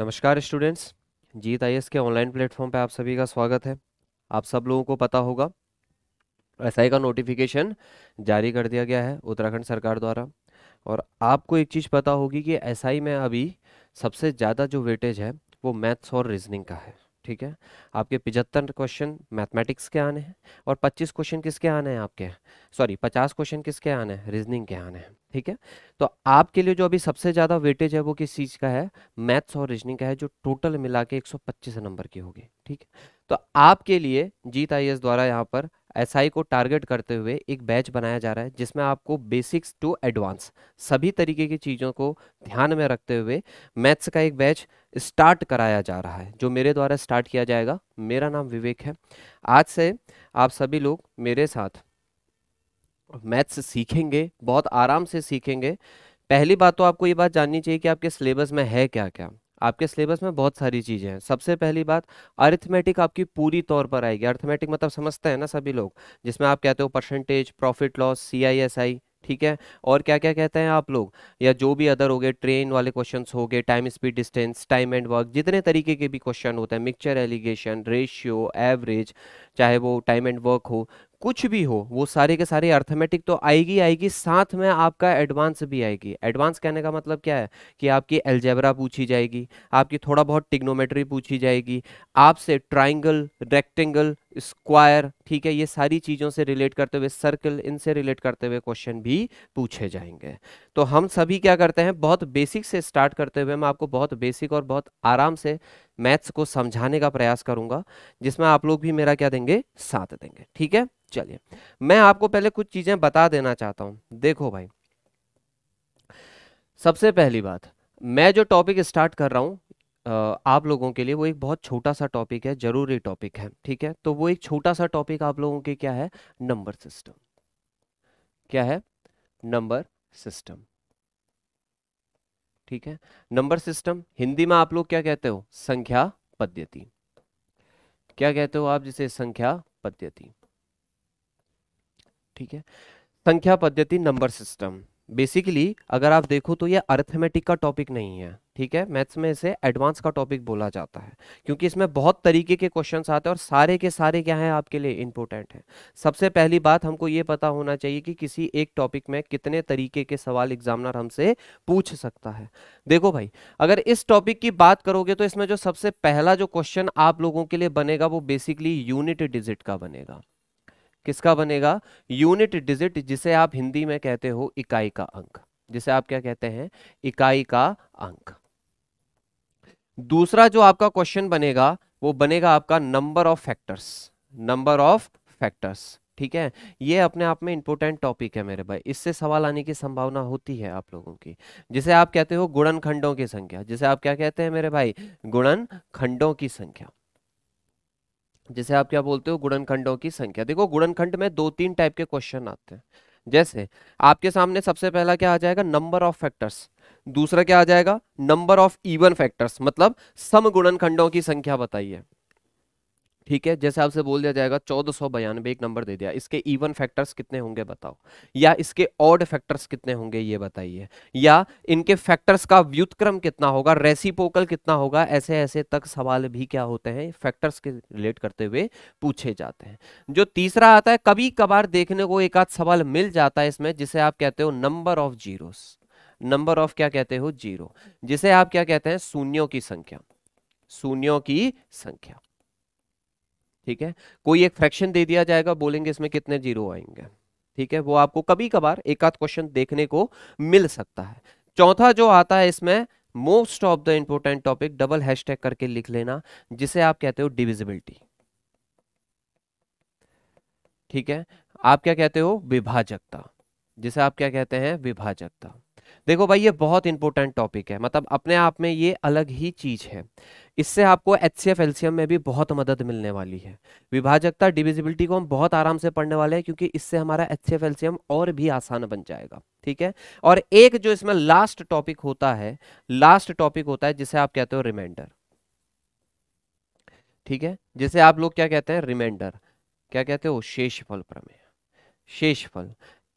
नमस्कार स्टूडेंट्स जीत आई के online platform पे आप सभी का स्वागत है आप सब लोगों को पता होगा एसआई का नोटिफिकेशन जारी कर दिया गया है उत्तराखंड सरकार द्वारा और आपको एक चीज़ पता होगी कि एसआई में अभी सबसे ज़्यादा जो वेटेज है वो मैथ्स और रीजनिंग का है ठीक है आपके पिचहत्तर क्वेश्चन मैथमेटिक्स के आने हैं और 25 क्वेश्चन किसके आने हैं आपके सॉरी 50 क्वेश्चन किसके आने हैं रीजनिंग के आने हैं ठीक है तो आपके लिए जो अभी सबसे ज़्यादा वेटेज है वो किस चीज़ का है मैथ्स और रीजनिंग का है जो टोटल मिला के एक नंबर की होगी ठीक है तो आपके लिए जीत आई द्वारा यहाँ पर एस SI को टारगेट करते हुए एक बैच बनाया जा रहा है जिसमें आपको बेसिक्स टू एडवांस सभी तरीके की चीज़ों को ध्यान में रखते हुए मैथ्स का एक बैच स्टार्ट कराया जा रहा है जो मेरे द्वारा स्टार्ट किया जाएगा मेरा नाम विवेक है आज से आप सभी लोग मेरे साथ मैथ्स सीखेंगे बहुत आराम से सीखेंगे पहली बात तो आपको ये बात जाननी चाहिए कि आपके सिलेबस में है क्या क्या आपके सिलेबस में बहुत सारी चीज़ें हैं सबसे पहली बात अर्थमेटिक आपकी पूरी तौर पर आएगी अर्थमेटिक मतलब समझते हैं ना सभी लोग जिसमें आप कहते हो percentage profit loss C I S I ठीक है और क्या क्या कहते हैं आप लोग या जो भी अदर हो गए ट्रेन वाले क्वेश्चन हो गए time speed distance time and work जितने तरीके के भी क्वेश्चन होते हैं मिक्सचर एलिगेशन रेशियो एवरेज चाहे वो टाइम एंड वर्क हो कुछ भी हो वो सारे के सारे अर्थमेटिक तो आएगी आएगी साथ में आपका एडवांस भी आएगी एडवांस कहने का मतलब क्या है कि आपकी एल्जेबरा पूछी जाएगी आपकी थोड़ा बहुत टिग्नोमेट्री पूछी जाएगी आपसे ट्राइंगल रेक्टेंगल स्क्वायर ठीक है ये सारी चीज़ों से रिलेट करते हुए सर्कल इनसे रिलेट करते हुए क्वेश्चन भी पूछे जाएंगे तो हम सभी क्या करते हैं बहुत बेसिक से स्टार्ट करते हुए मैं आपको बहुत बेसिक और बहुत आराम से मैथ्स को समझाने का प्रयास करूंगा जिसमें आप लोग भी मेरा क्या देंगे साथ देंगे ठीक है चलिए मैं आपको पहले कुछ चीजें बता देना चाहता हूं देखो भाई सबसे पहली बात मैं जो टॉपिक स्टार्ट कर रहा हूं आप लोगों के लिए वो एक बहुत छोटा सा टॉपिक है जरूरी टॉपिक है ठीक है तो वो एक छोटा सा टॉपिक आप लोगों के क्या है नंबर सिस्टम क्या है नंबर सिस्टम ठीक है नंबर सिस्टम हिंदी में आप लोग क्या कहते हो संख्या पद्धति क्या कहते हो आप जिसे संख्या पद्धति ठीक है संख्या पद्धति नंबर सिस्टम बेसिकली अगर आप देखो तो ये अर्थमेटिक का टॉपिक नहीं है ठीक है मैथ्स में इसे एडवांस का टॉपिक बोला जाता है क्योंकि इसमें बहुत तरीके के क्वेश्चंस आते हैं और सारे के सारे क्या हैं आपके लिए इंपॉर्टेंट हैं सबसे पहली बात हमको ये पता होना चाहिए कि किसी एक टॉपिक में कितने तरीके के सवाल एग्जामिनर हमसे पूछ सकता है देखो भाई अगर इस टॉपिक की बात करोगे तो इसमें जो सबसे पहला जो क्वेश्चन आप लोगों के लिए बनेगा वो बेसिकली यूनिट डिजिट का बनेगा किसका बनेगा यूनिट डिजिट जिसे आप हिंदी में कहते हो इकाई का अंक जिसे आप क्या कहते हैं इकाई का अंक दूसरा जो आपका क्वेश्चन बनेगा वो बनेगा आपका number of factors number of factors ठीक है ये अपने आप में इंपोर्टेंट टॉपिक है मेरे भाई इससे सवाल आने की संभावना होती है आप लोगों की जिसे आप कहते हो गुणन खंडों की संख्या जिसे आप क्या कहते हैं मेरे भाई गुणन खंडों की संख्या जिसे आप क्या बोलते हो गुणनखंडों की संख्या देखो गुणनखंड में दो तीन टाइप के क्वेश्चन आते हैं जैसे आपके सामने सबसे पहला क्या आ जाएगा नंबर ऑफ फैक्टर्स दूसरा क्या आ जाएगा नंबर ऑफ इवन फैक्टर्स मतलब सम गुणनखंडों की संख्या बताइए ठीक है जैसे आपसे बोल दिया जाएगा चौदह सौ बयानबे एक नंबर दे दिया इसके इवन फैक्टर्स कितने होंगे बताओ या इसके ऑड फैक्टर्स कितने होंगे ये बताइए या इनके फैक्टर्स का व्युतक्रम कितना होगा रेसिपोकल कितना होगा ऐसे ऐसे तक सवाल भी क्या होते हैं फैक्टर्स के रिलेट करते हुए पूछे जाते हैं जो तीसरा आता है कभी कभार देखने को एक आध सवाल मिल जाता है इसमें जिसे आप कहते हो number of zero number of क्या कहते हो जीरो जिसे आप क्या कहते हैं शून्यों की संख्या शून्यों की संख्या ठीक है कोई एक फ्रैक्शन दे दिया जाएगा बोलेंगे इसमें कितने जीरो आएंगे ठीक है वो आपको कभी कभार एक आध क्वेश्चन देखने को मिल सकता है चौथा जो आता है इसमें most of the important topic double hashtag करके लिख लेना जिसे आप कहते हो डिविजिबिलिटी ठीक है आप क्या कहते हो विभाजकता जिसे आप क्या कहते हैं विभाजकता देखो भाई ये बहुत इंपॉर्टेंट टॉपिक है मतलब अपने आप में ये अलग ही चीज है इससे आपको एच सी में भी बहुत मदद मिलने वाली है विभाजकता डिविजिबिलिटी को हम बहुत आराम से पढ़ने वाले हैं क्योंकि इससे हमारा एच सी और भी आसान बन जाएगा ठीक है और एक जो इसमें लास्ट टॉपिक होता है लास्ट टॉपिक होता है जिसे आप कहते हो रिमाइंडर ठीक है जिसे आप लोग क्या कहते हैं रिमाइंडर क्या कहते हो शेषफल प्रमेय शेषफल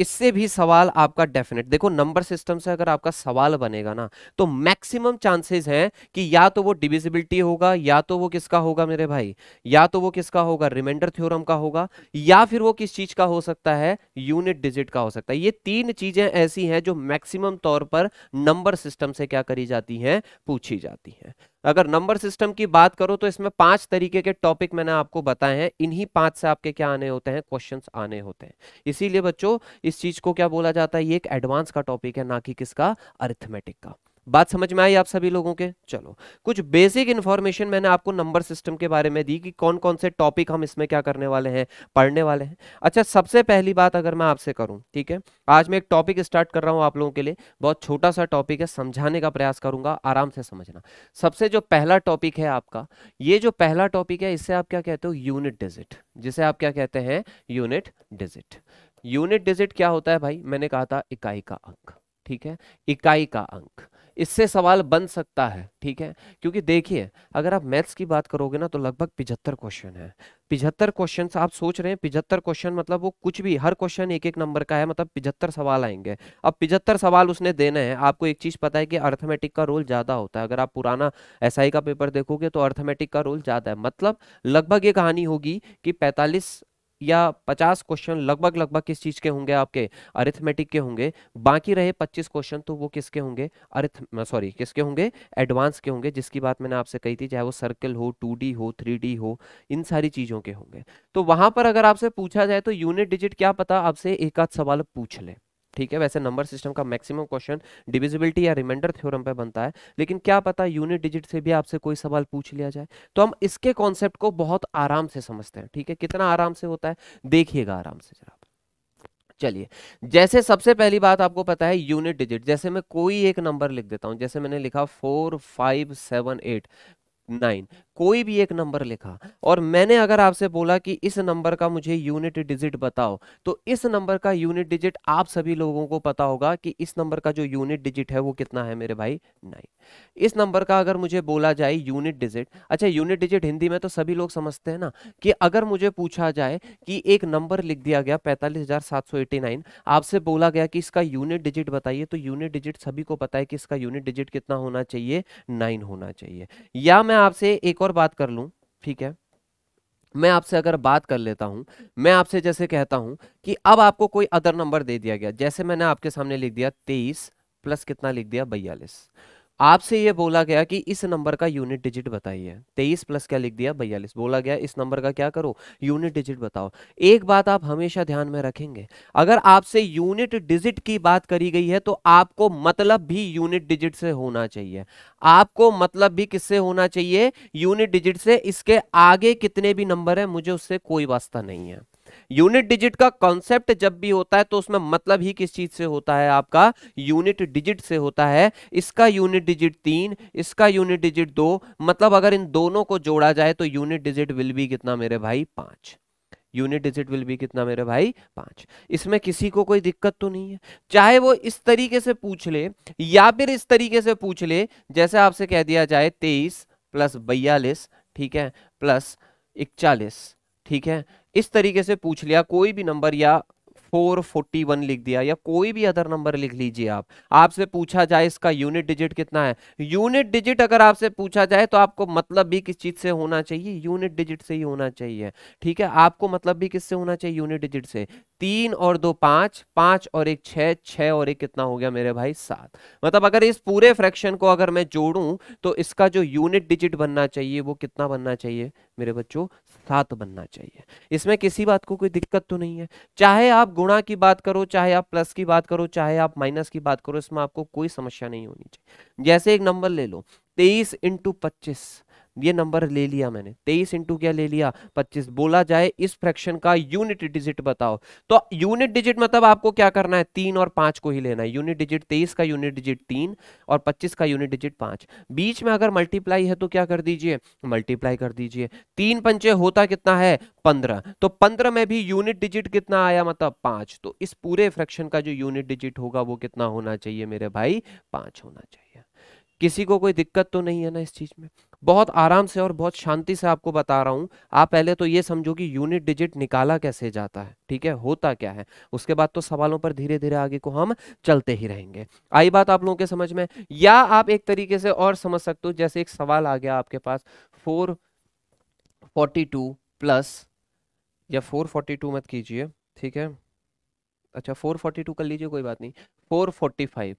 इससे भी सवाल आपका डेफिनेट देखो नंबर सिस्टम से अगर आपका सवाल बनेगा ना तो मैक्सिमम चांसेस हैं कि या तो वो डिविजिबिलिटी होगा या तो वो किसका होगा मेरे भाई या तो वो किसका होगा रिमाइंडर थ्योरम का होगा या फिर वो किस चीज का हो सकता है यूनिट डिजिट का हो सकता है ये तीन चीजें ऐसी हैं जो मैक्सिमम तौर पर नंबर सिस्टम से क्या करी जाती है पूछी जाती है अगर नंबर सिस्टम की बात करो तो इसमें पांच तरीके के टॉपिक मैंने आपको बताए हैं इन्हीं पांच से आपके क्या आने होते हैं क्वेश्चन आने होते हैं इसीलिए बच्चों इस चीज को क्या बोला जाता है ये एक एडवांस का टॉपिक है ना कि किसका अरिथमेटिक का बात समझ में आई आप सभी लोगों के चलो कुछ बेसिक इन्फॉर्मेशन मैंने आपको नंबर सिस्टम के बारे में दी कि कौन कौन से टॉपिक हम इसमें क्या करने वाले हैं पढ़ने वाले हैं अच्छा सबसे पहली बात अगर मैं आपसे करूं ठीक है आज मैं एक टॉपिक स्टार्ट कर रहा हूं आप लोगों के लिए बहुत छोटा सा टॉपिक है समझाने का प्रयास करूंगा आराम से समझना सबसे जो पहला टॉपिक है आपका ये जो पहला टॉपिक है इससे आप क्या कहते हो यूनिट डिजिट जिसे आप क्या कहते हैं यूनिट डिजिट यूनिट डिजिट क्या होता है भाई मैंने कहा था इकाई का अंक ठीक है इकाई का अंक इससे सवाल बन सकता है ठीक है क्योंकि देखिए अगर आप मैथ्स की बात करोगे ना तो लगभग पिछहत्तर क्वेश्चन है पिछहत्तर क्वेश्चन आप सोच रहे हैं पिछहत्तर क्वेश्चन मतलब वो कुछ भी हर क्वेश्चन एक एक नंबर का है मतलब पिछहत्तर सवाल आएंगे अब पिछहत्तर सवाल उसने देने हैं आपको एक चीज पता है कि अर्थमेटिक का रोल ज्यादा होता है अगर आप पुराना एस SI का पेपर देखोगे तो अर्थमेटिक का रोल ज्यादा है मतलब लगभग ये कहानी होगी कि पैंतालीस या पचास क्वेश्चन लगभग लगभग किस चीज के होंगे आपके अरिथमेटिक के होंगे बाकी रहे पच्चीस क्वेश्चन तो वो किसके होंगे अरिथ सॉरी किसके होंगे एडवांस के होंगे जिसकी बात मैंने आपसे कही थी चाहे वो सर्कल हो टू हो थ्री हो इन सारी चीजों के होंगे तो वहां पर अगर आपसे पूछा जाए तो यूनिट डिजिट क्या पता आपसे एक आध सवाल पूछ ले ठीक है वैसे नंबर सिस्टम का मैक्सिमम क्वेश्चन डिविजिबिलिटी या रिमाइंडर थ्योरम पे बनता है लेकिन क्या पता यूनिट डिजिट से भी आपसे कोई सवाल पूछ लिया जाए तो हम इसके कॉन्सेप्ट को बहुत आराम से समझते हैं ठीक है कितना आराम से होता है देखिएगा आराम से जरा चलिए जैसे सबसे पहली बात आपको पता है यूनिट डिजिट जैसे मैं कोई एक नंबर लिख देता हूं जैसे मैंने लिखा four five seven eight nine कोई भी एक नंबर लिखा और मैंने अगर आपसे बोला कि इस नंबर का मुझे यूनिट डिजिट बताओ तो इस नंबर का यूनिट डिजिट आप सभी लोगों को पता होगा कि इस नंबर का जो यूनिट डिजिट है वो कितना है मेरे भाई नाइन इस नंबर का अगर मुझे बोला जाए यूनिट डिजिट अच्छा यूनिट डिजिट हिंदी में तो सभी लोग समझते हैं ना कि अगर मुझे पूछा जाए कि एक नंबर लिख दिया गया पैंतालीस आपसे बोला गया कि इसका यूनिट डिजिट बताइए तो यूनिट डिजिट सभी को पता है कि इसका यूनिट डिजिट कितना होना चाहिए नाइन होना चाहिए या मैं आपसे एक और बात कर लूँ ठीक है मैं आपसे अगर बात कर लेता हूं मैं आपसे जैसे कहता हूं कि अब आपको कोई अदर नंबर दे दिया गया जैसे मैंने आपके सामने लिख दिया तेईस प्लस कितना लिख दिया बयालीस आपसे ये बोला गया कि इस नंबर का यूनिट डिजिट बताइए तेईस प्लस क्या लिख दिया बयालीस बोला गया इस नंबर का क्या करो यूनिट डिजिट बताओ एक बात आप हमेशा ध्यान में रखेंगे अगर आपसे यूनिट डिजिट की बात करी गई है तो आपको मतलब भी यूनिट डिजिट से होना चाहिए आपको मतलब भी किससे होना चाहिए यूनिट डिजिट से इसके आगे कितने भी नंबर है मुझे उससे कोई वास्ता नहीं है यूनिट डिजिट का कॉन्सेप्ट जब भी होता है तो उसमें मतलब ही किस चीज से होता है आपका यूनिट डिजिट से होता है इसका यूनिट डिजिट तीन इसका यूनिट डिजिट दो मतलब अगर इन दोनों को जोड़ा जाए तो यूनिट डिजिट विल बी कितना मेरे भाई पांच यूनिट डिजिट विल बी कितना मेरे भाई पांच इसमें किसी को कोई दिक्कत तो नहीं है चाहे वो इस तरीके से पूछ ले या फिर इस तरीके से पूछ ले जैसे आपसे कह दिया जाए तेईस प्लस बयालीस ठीक है प्लस इकचालीस ठीक है इस तरीके से पूछ लिया कोई भी नंबर या 441 लिख दिया या कोई भी अदर नंबर लिख लीजिए आप आपसे पूछा जाए इसका यूनिट डिजिट कितना है यूनिट डिजिट अगर आपसे पूछा जाए तो आपको मतलब भी किस चीज से होना चाहिए यूनिट डिजिट से ही होना चाहिए ठीक है आपको मतलब भी किससे होना चाहिए यूनिट डिजिट से तीन और दो पांच पांच और एक छह छह और एक कितना हो गया मेरे भाई सात मतलब अगर इस पूरे फ्रैक्शन को अगर मैं जोड़ू तो इसका जो यूनिट डिजिट बनना चाहिए वो कितना बनना चाहिए मेरे बच्चों सात बनना चाहिए इसमें किसी बात को कोई दिक्कत तो नहीं है चाहे आप गुणा की बात करो चाहे आप प्लस की बात करो चाहे आप माइनस की बात करो इसमें आपको कोई समस्या नहीं होनी चाहिए जैसे एक नंबर ले लो तेईस इंटू पच्चीस ये नंबर ले लिया मैंने तेईस इंटू क्या ले लिया पच्चीस बोला जाए इस फ्रैक्शन का यूनिट डिजिट बताओ तो यूनिट डिजिट मतलब आपको क्या करना है तीन और पांच को ही लेना है यूनिट डिजिट तेईस का यूनिट डिजिट तीन और पच्चीस का यूनिट डिजिट पांच बीच में अगर मल्टीप्लाई है तो क्या कर दीजिए मल्टीप्लाई कर दीजिए तीन पंचे होता कितना है पंद्रह तो पंद्रह में भी यूनिट डिजिट कितना आया मतलब पांच तो इस पूरे फ्रैक्शन का जो यूनिट डिजिट होगा वो कितना होना चाहिए मेरे भाई पांच होना चाहिए किसी को कोई दिक्कत तो नहीं है ना इस चीज़ में बहुत आराम से और बहुत शांति से आपको बता रहा हूं आप पहले तो ये समझो कि यूनिट डिजिट निकाला कैसे जाता है ठीक है होता क्या है उसके बाद तो सवालों पर धीरे धीरे आगे को हम चलते ही रहेंगे आई बात आप लोगों के समझ में या आप एक तरीके से और समझ सकते हो जैसे एक सवाल आ गया आपके पास फोर फोर्टी टू प्लस या फोर फोर्टी टू मत कीजिए ठीक है अच्छा फोर फोर्टी टू कर लीजिए कोई बात नहीं फोर फोर्टी फाइव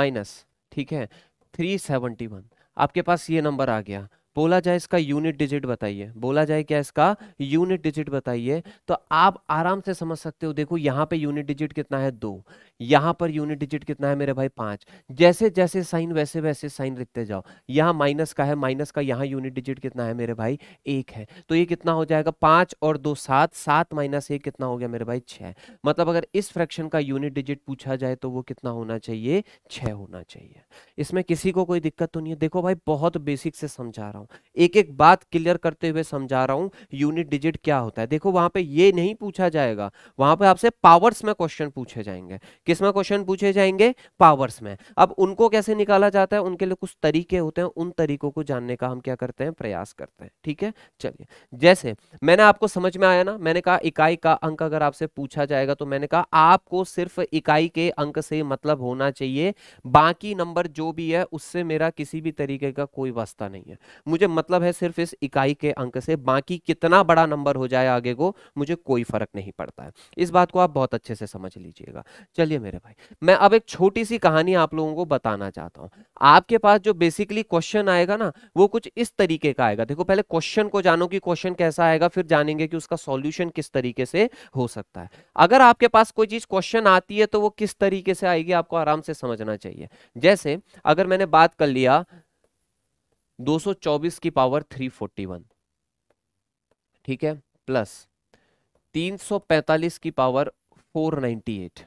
माइनस ठीक है थ्री सेवेंटी वन आपके पास ये नंबर आ गया बोला जाए इसका यूनिट डिजिट बताइए बोला जाए क्या इसका यूनिट डिजिट बताइए तो आप आराम से समझ सकते हो देखो यहाँ पे यूनिट डिजिट कितना है दो यहां पर यूनिट डिजिट कितना है मेरे भाई पांच जैसे जैसे साइन वैसे वैसे साइन लिखते जाओ यहां माइनस का है माइनस का यहां यूनिट डिजिट कितना है मेरे भाई एक है तो ये कितना हो जाएगा पांच और दो सात सात माइनस एक कितना हो गया मेरे भाई छह मतलब अगर इस फ्रैक्शन का यूनिट डिजिट पूछा जाए तो वो कितना होना चाहिए छह होना चाहिए इसमें किसी को कोई दिक्कत तो नहीं है देखो भाई बहुत बेसिक से समझा रहा हूँ एक एक बात क्लियर करते हुए समझा रहा हूँ यूनिट डिजिट क्या होता है देखो वहां पे ये नहीं पूछा जाएगा वहां पर आपसे पावर्स में क्वेश्चन पूछे जाएंगे किसमें क्वेश्चन पूछे जाएंगे पावर्स में अब उनको कैसे निकाला जाता है उनके लिए कुछ तरीके होते हैं उन तरीकों को जानने का हम क्या करते हैं प्रयास करते हैं ठीक है चलिए जैसे मैंने आपको समझ में आया ना मैंने कहा इकाई का अंक अगर आपसे पूछा जाएगा तो मैंने कहा आपको सिर्फ इकाई के अंक से मतलब होना चाहिए बाकी नंबर जो भी है उससे मेरा किसी भी तरीके का कोई वास्ता नहीं है मुझे मतलब है सिर्फ इस इकाई के अंक से बाकी कितना बड़ा नंबर हो जाए आगे को मुझे कोई फर्क नहीं पड़ता है इस बात को आप बहुत अच्छे से समझ लीजिएगा चलिए मेरे भाई मैं अब एक छोटी सी कहानी आप लोगों को बताना चाहता हूँ आपके पास जो बेसिकली क्वेश्चन आएगा ना वो कुछ इस तरीके का आएगा देखो पहले क्वेश्चन को जानो कि क्वेश्चन कैसा आएगा फिर जानेंगे कि उसका सॉल्यूशन किस तरीके से हो सकता है अगर आपके पास कोई चीज क्वेश्चन आती है तो वो किस तरीके से आएगी आपको आराम से समझना चाहिए जैसे अगर मैंने बात कर लिया दो की पावर थ्री ठीक है प्लस 345 की पावर 498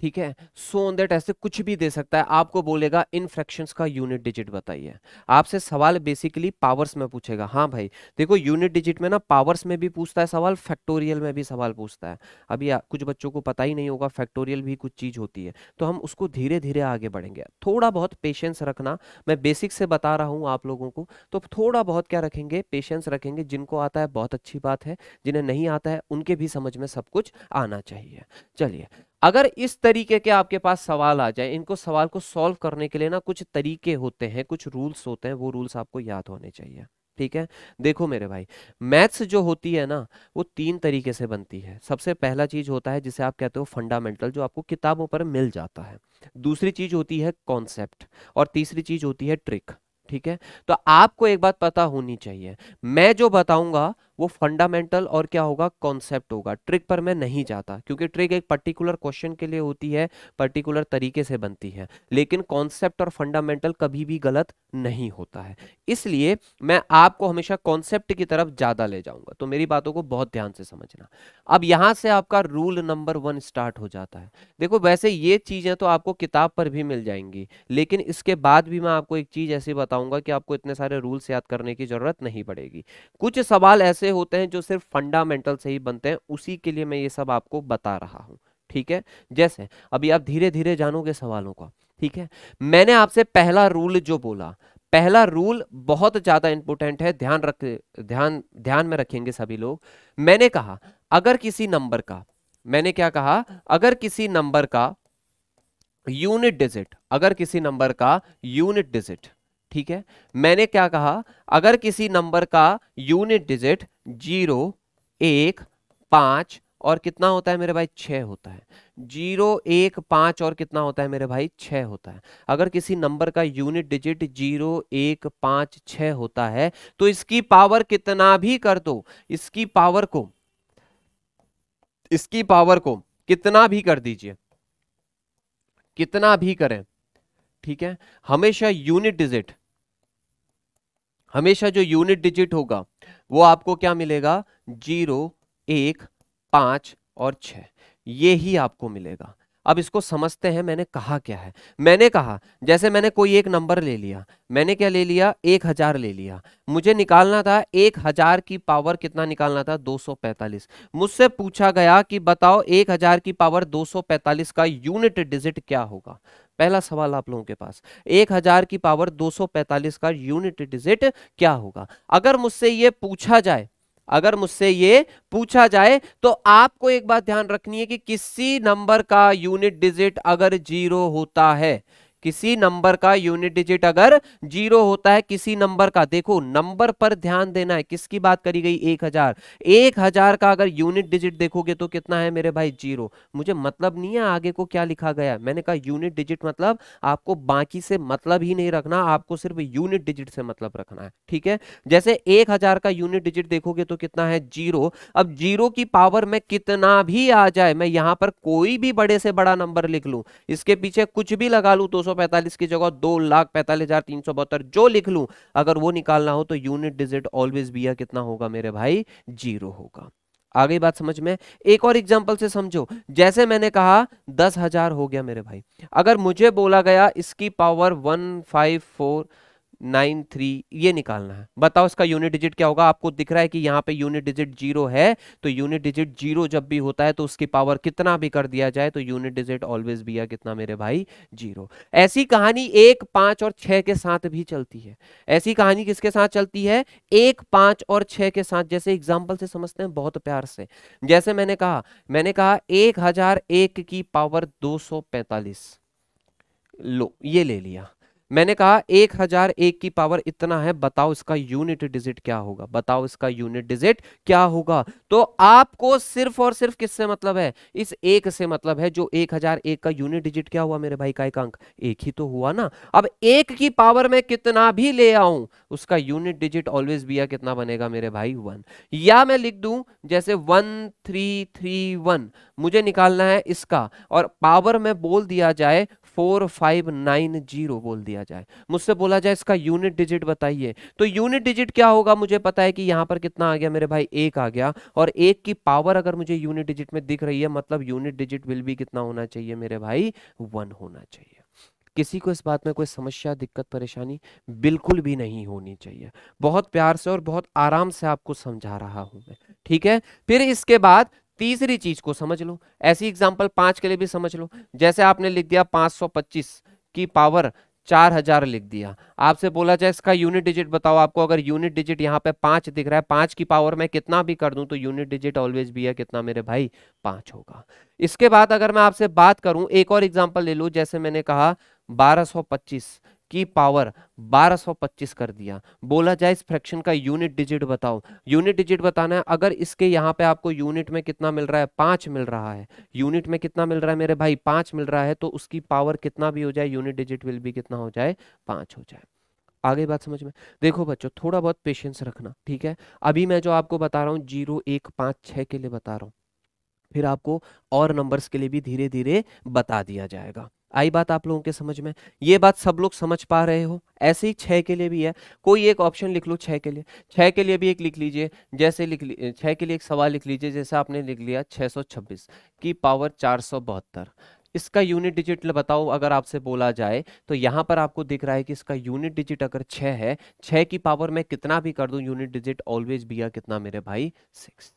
ठीक है सो ऑन दैट ऐसे कुछ भी दे सकता है आपको बोलेगा इन फ्रैक्शंस का यूनिट डिजिट बताइए आपसे सवाल बेसिकली पावर्स में पूछेगा हाँ भाई देखो यूनिट डिजिट में ना पावर्स में भी पूछता है सवाल फैक्टोरियल में भी सवाल पूछता है अभी आ, कुछ बच्चों को पता ही नहीं होगा फैक्टोरियल भी कुछ चीज़ होती है तो हम उसको धीरे धीरे आगे बढ़ेंगे थोड़ा बहुत पेशेंस रखना मैं बेसिक से बता रहा हूँ आप लोगों को तो थोड़ा बहुत क्या रखेंगे पेशेंस रखेंगे जिनको आता है बहुत अच्छी बात है जिन्हें नहीं आता है उनके भी समझ में सब कुछ आना चाहिए चलिए अगर इस तरीके के आपके पास सवाल आ जाए इनको सवाल को सॉल्व करने के लिए ना कुछ तरीके होते हैं कुछ रूल्स होते हैं वो रूल्स आपको याद होने चाहिए ठीक है देखो मेरे भाई मैथ्स जो होती है ना वो तीन तरीके से बनती है सबसे पहला चीज होता है जिसे आप कहते हो फंडामेंटल जो आपको किताबों पर मिल जाता है दूसरी चीज होती है कॉन्सेप्ट और तीसरी चीज होती है ट्रिक ठीक है तो आपको एक बात पता होनी चाहिए मैं जो बताऊंगा वो फंडामेंटल और क्या होगा कॉन्सेप्ट होगा ट्रिक पर मैं नहीं जाता क्योंकि ट्रिक एक पर्टिकुलर क्वेश्चन के लिए होती है पर्टिकुलर तरीके से बनती है लेकिन कॉन्सेप्ट और फंडामेंटल कभी भी गलत नहीं होता है इसलिए मैं आपको हमेशा कॉन्सेप्ट की तरफ ज़्यादा ले जाऊंगा तो मेरी बातों को बहुत ध्यान से समझना अब यहां से आपका रूल नंबर वन स्टार्ट हो जाता है देखो वैसे ये चीज़ें तो आपको किताब पर भी मिल जाएंगी लेकिन इसके बाद भी मैं आपको एक चीज़ ऐसी बताऊंगा कि आपको इतने सारे रूल्स याद करने की ज़रूरत नहीं पड़ेगी कुछ सवाल ऐसे ऐसे होते हैं जो सिर्फ फंडामेंटल से ही बनते हैं उसी के लिए मैं ये सब आपको बता रहा हूँ ठीक है जैसे अभी आप धीरे धीरे जानोगे सवालों का ठीक है मैंने आपसे पहला रूल जो बोला पहला रूल बहुत ज्यादा इंपोर्टेंट है ध्यान रख ध्यान ध्यान में रखेंगे सभी लोग मैंने कहा अगर किसी नंबर का मैंने क्या कहा अगर किसी नंबर का यूनिट डिजिट अगर किसी नंबर का यूनिट डिजिट ठीक है मैंने क्या कहा अगर किसी नंबर का यूनिट डिजिट जीरो एक पांच और कितना होता है मेरे भाई छह होता है जीरो एक पांच और कितना होता है मेरे भाई छह होता है अगर किसी नंबर का यूनिट डिजिट जीरो एक पांच छह होता है तो इसकी पावर कितना भी कर दो इसकी पावर को इसकी पावर को कितना भी कर दीजिए कितना भी करें ठीक है हमेशा यूनिट डिजिट हमेशा जो यूनिट डिजिट होगा वो आपको क्या मिलेगा जीरो एक पांच और छ ये ही आपको मिलेगा अब इसको समझते हैं मैंने कहा क्या है मैंने कहा जैसे मैंने कोई एक नंबर ले लिया मैंने क्या ले लिया एक हजार ले लिया मुझे निकालना था एक हजार की पावर कितना निकालना था 245 मुझसे पूछा गया कि बताओ एक हजार की पावर 245 का यूनिट डिजिट क्या होगा पहला सवाल आप लोगों के पास एक हजार की पावर 245 का यूनिट डिजिट क्या होगा अगर मुझसे ये पूछा जाए अगर मुझसे ये पूछा जाए तो आपको एक बात ध्यान रखनी है कि किसी नंबर का यूनिट डिजिट अगर जीरो होता है किसी नंबर का यूनिट डिजिट अगर जीरो होता है किसी नंबर का देखो नंबर पर ध्यान देना है किसकी बात करी गई एक हजार एक हजार का अगर यूनिट डिजिट देखोगे तो कितना है मेरे भाई जीरो मुझे मतलब नहीं है आगे को क्या लिखा गया मैंने कहा यूनिट डिजिट मतलब आपको बाकी से मतलब ही नहीं रखना आपको सिर्फ यूनिट डिजिट से मतलब रखना है ठीक है जैसे एक हजार का यूनिट डिजिट देखोगे तो कितना है जीरो अब जीरो की पावर में कितना भी आ जाए मैं यहां पर कोई भी बड़े से बड़ा नंबर लिख लू इसके पीछे कुछ भी लगा लू दो सौ पैंतालीस की जगह दो लाख पैंतालीस हजार तीन सौ बहत्तर जो लिख लूं अगर वो निकालना हो तो यूनिट डिजिट ऑलवेज बिया कितना होगा मेरे भाई जीरो होगा आगे बात समझ में एक और एग्जांपल से समझो जैसे मैंने कहा दस हजार हो गया मेरे भाई अगर मुझे बोला गया इसकी power one five four nine three ये निकालना है बताओ इसका यूनिट डिजिट क्या होगा आपको दिख रहा है कि यहाँ पे यूनिट डिजिट जीरो है तो यूनिट डिजिट जीरो जब भी होता है तो उसकी पावर कितना भी कर दिया जाए तो यूनिट डिजिट ऑलवेज है कितना मेरे भाई जीरो ऐसी कहानी एक पांच और छह के साथ भी चलती है ऐसी कहानी किसके साथ चलती है एक पांच और छह के साथ जैसे एग्जाम्पल से समझते हैं बहुत प्यार से जैसे मैंने कहा मैंने कहा एक हजार एक की पावर दो सौ लो ये ले लिया मैंने कहा एक हजार एक की पावर इतना है बताओ इसका यूनिट डिजिट क्या होगा बताओ इसका यूनिट डिजिट क्या होगा तो आपको सिर्फ और सिर्फ किससे मतलब है इस एक से मतलब है जो एक हजार एक का यूनिट डिजिट क्या हुआ मेरे भाई का एक अंक एक ही तो हुआ ना अब एक की पावर में कितना भी ले आऊं उसका यूनिट डिजिट ऑलवेज बिया कितना बनेगा मेरे भाई वन या मैं लिख दू जैसे वन थ्री थ्री वन मुझे निकालना है इसका और पावर में बोल दिया जाए फोर फाइव नाइन जीरो बोल दिया जाए मुझसे बोला जाए इसका यूनिट डिजिट बताइए तो यूनिट डिजिट क्या होगा मुझे पता है कि यहाँ पर कितना आ गया मेरे भाई एक आ गया और एक की पावर अगर मुझे यूनिट डिजिट में दिख रही है मतलब यूनिट डिजिट विल भी कितना होना चाहिए मेरे भाई वन होना चाहिए किसी को इस बात में कोई समस्या दिक्कत परेशानी बिल्कुल भी नहीं होनी चाहिए बहुत प्यार से और बहुत आराम से आपको समझा रहा हूं मैं ठीक है फिर इसके बाद तीसरी चीज को समझ लो ऐसी एग्जाम्पल पांच के लिए भी समझ लो जैसे आपने लिख दिया 525 की पावर 4000 लिख दिया आपसे बोला जाए इसका यूनिट डिजिट बताओ आपको अगर यूनिट डिजिट यहाँ पे पांच दिख रहा है पांच की पावर मैं कितना भी कर दूं तो यूनिट डिजिट ऑलवेज भी है कितना मेरे भाई पांच होगा इसके बाद अगर मैं आपसे बात करूं एक और एग्जाम्पल ले लू जैसे मैंने कहा पच्चीस की पावर 1225 कर दिया बोला जाए इस फ्रैक्शन का यूनिट डिजिट बताओ यूनिट डिजिट बताना है अगर इसके यहाँ पे आपको यूनिट में कितना मिल रहा है पाँच मिल रहा है यूनिट में कितना मिल रहा है मेरे भाई पाँच मिल रहा है तो उसकी पावर कितना भी हो जाए यूनिट डिजिट विल भी कितना हो जाए पाँच हो जाए आगे बात समझ में देखो बच्चों थोड़ा बहुत पेशेंस रखना ठीक है अभी मैं जो आपको बता रहा हूँ जीरो एक पाँच छः के लिए बता रहा हूँ फिर आपको और नंबर्स के लिए भी धीरे धीरे बता दिया जाएगा आई बात आप लोगों के समझ में ये बात सब लोग समझ पा रहे हो ऐसे ही छः के लिए भी है कोई एक ऑप्शन लिख लो छः के लिए छः के लिए भी एक लिख लीजिए जैसे लिख ली छः के लिए एक सवाल लिख लीजिए जैसे आपने लिख लिया 626 की पावर चार इसका यूनिट डिजिट बताओ अगर आपसे बोला जाए तो यहाँ पर आपको दिख रहा है कि इसका यूनिट डिजिट अगर छः है छः की पावर में कितना भी कर दूँ यूनिट डिजिट ऑलवेज बिया कितना मेरे भाई सिक्स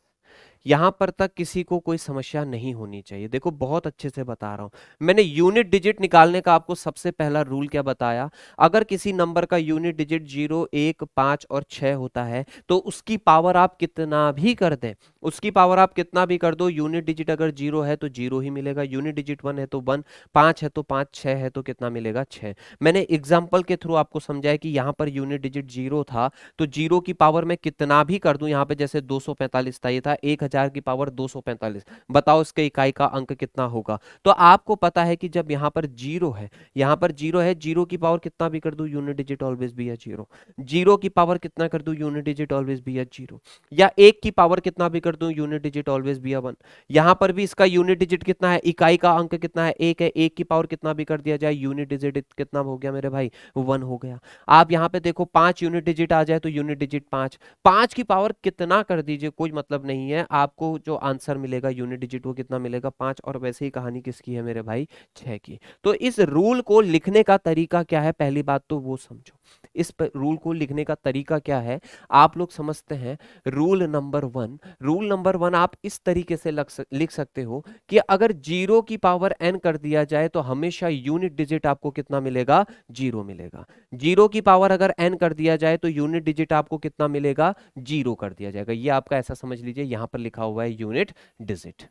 यहाँ पर तक किसी को कोई समस्या नहीं होनी चाहिए देखो बहुत अच्छे से बता रहा हूँ मैंने यूनिट डिजिट निकालने का आपको सबसे पहला रूल क्या बताया अगर किसी नंबर का यूनिट डिजिट जीरो एक पाँच और छः होता है तो उसकी पावर आप कितना भी कर दें उसकी पावर आप कितना भी कर दो यूनिट डिजिट अगर जीरो है तो जीरो ही मिलेगा यूनिट डिजिट वन है तो वन पाँच है तो पाँच छः है तो कितना मिलेगा छः मैंने एग्जाम्पल के थ्रू आपको समझाया कि यहाँ पर यूनिट डिजिट जीरो था तो जीरो की पावर में कितना भी कर दूँ यहाँ पर जैसे दो था ये था एक हजार की पावर दो सौ पैंतालीस बताओ इसके इकाई का अंक कितना होगा तो आपको पता है कि जब यहाँ पर जीरो है यहाँ पर जीरो है जीरो की पावर कितना भी कर दू यूनिट डिजिट ऑलवेज भी है जीरो जीरो की पावर कितना कर दू यूनिट डिजिट ऑलवेज भी है जीरो या एक की पावर कितना भी कर दू यूनिट डिजिट ऑलवेज भी है वन यहाँ पर भी इसका यूनिट डिजिट कितना है इकाई का अंक कितना है एक है एक की पावर कितना भी कर दिया जाए यूनिट डिजिट कितना हो गया मेरे भाई वन हो गया आप यहाँ पे देखो पांच यूनिट डिजिट आ जाए तो यूनिट डिजिट पांच पांच की पावर कितना कर दीजिए कोई मतलब नहीं है आपको जो आंसर मिलेगा यूनिट डिजिट वो कितना मिलेगा पांच और वैसे ही कहानी किसकी है मेरे भाई छह की तो इस रूल को लिखने का तरीका क्या है पहली बात तो वो समझो इस रूल को लिखने का तरीका क्या है आप लोग समझते हैं rule number one rule number one आप इस तरीके से सक, लिख सकते हो कि अगर जीरो की पावर एन कर दिया जाए तो हमेशा यूनिट डिजिट आपको कितना मिलेगा जीरो मिलेगा जीरो की पावर अगर एन कर दिया जाए तो यूनिट डिजिट आपको कितना मिलेगा जीरो कर दिया जाएगा ये आपका ऐसा समझ लीजिए यहां पर लिखा हुआ है यूनिट डिजिट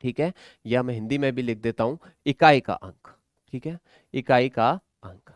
ठीक है या मैं हिंदी में भी लिख देता हूं इकाई का अंक ठीक है इकाई का अंक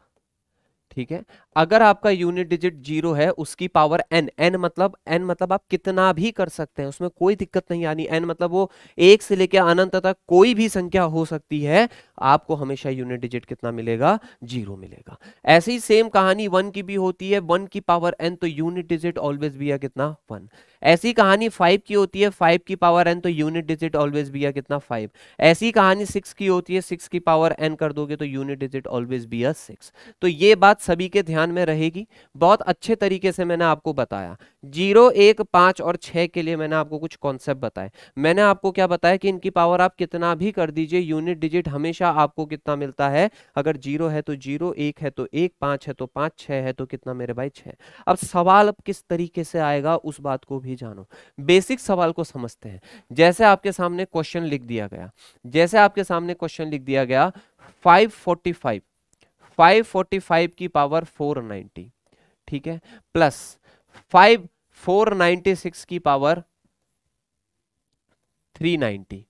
ठीक है अगर आपका यूनिट डिजिट जीरो है उसकी पावर एन एन मतलब एन मतलब आप कितना भी कर सकते हैं उसमें कोई दिक्कत नहीं आनी एन मतलब वो एक से लेकर अनंत तक कोई भी संख्या हो सकती है आपको हमेशा यूनिट डिजिट कितना मिलेगा जीरो मिलेगा ऐसे ही सेम कहानी वन की भी होती है वन की पावर एन तो यूनिट डिजिट ऑलवेज भी है कितना वन ऐसी कहानी फाइव की होती है फाइव की पावर एन तो यूनिट डिजिट ऑलवेज भी है कितना फाइव ऐसी कहानी सिक्स की होती है सिक्स की पावर एन कर दोगे तो यूनिट डिजिट ऑलवेज भी है सिक्स तो ये बात सभी के ध्यान ध्यान में रहेगी बहुत अच्छे तरीके से मैंने आपको बताया जीरो एक पांच और छह के लिए मैंने आपको कुछ कॉन्सेप्ट बताए मैंने आपको क्या बताया कि इनकी पावर आप कितना भी कर दीजिए यूनिट डिजिट हमेशा आपको कितना मिलता है अगर जीरो है तो जीरो एक है तो एक पांच है तो पांच छह है तो कितना मेरे भाई छह अब सवाल अब किस तरीके से आएगा उस बात को भी जानो बेसिक सवाल को समझते हैं जैसे आपके सामने क्वेश्चन लिख दिया गया जैसे आपके सामने क्वेश्चन लिख दिया गया 545 545 की पावर 490 ठीक है प्लस 5 496 की पावर 390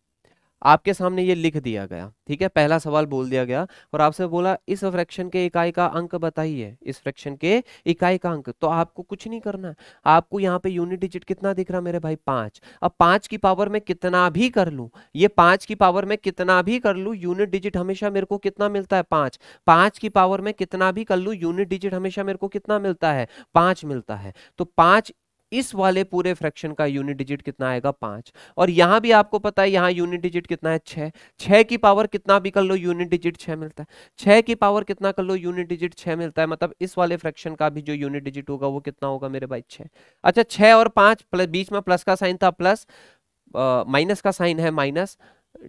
आपके सामने ये लिख दिया गया ठीक है पहला सवाल बोल दिया गया और आपसे बोला इस फ्रैक्शन के इकाई का अंक बताइए इस फ्रैक्शन के इकाई का अंक तो आपको कुछ नहीं करना है आपको यहाँ पे यूनिट डिजिट कितना दिख रहा मेरे भाई पांच अब पांच की पावर में कितना भी कर लू ये पांच की पावर में कितना भी कर लू यूनिट डिजिट हमेशा मेरे को कितना मिलता है पांच पांच की पावर में कितना भी कर लू यूनिट डिजिट हमेशा मेरे को कितना मिलता है पांच मिलता है तो पांच इस वाले पूरे फ्रैक्शन का यूनिट डिजिट कितना आएगा पांच और यहां भी आपको पता है यहां यूनिट डिजिट कितना है छह छह की पावर कितना भी कर लो यूनिट डिजिट छह मिलता है छह की पावर कितना कर लो यूनिट डिजिट छह मिलता है मतलब इस वाले फ्रैक्शन का भी जो यूनिट डिजिट होगा वो कितना होगा मेरे भाई छह अच्छा छह और पांच बीच में प्लस का साइन था प्लस माइनस का साइन है माइनस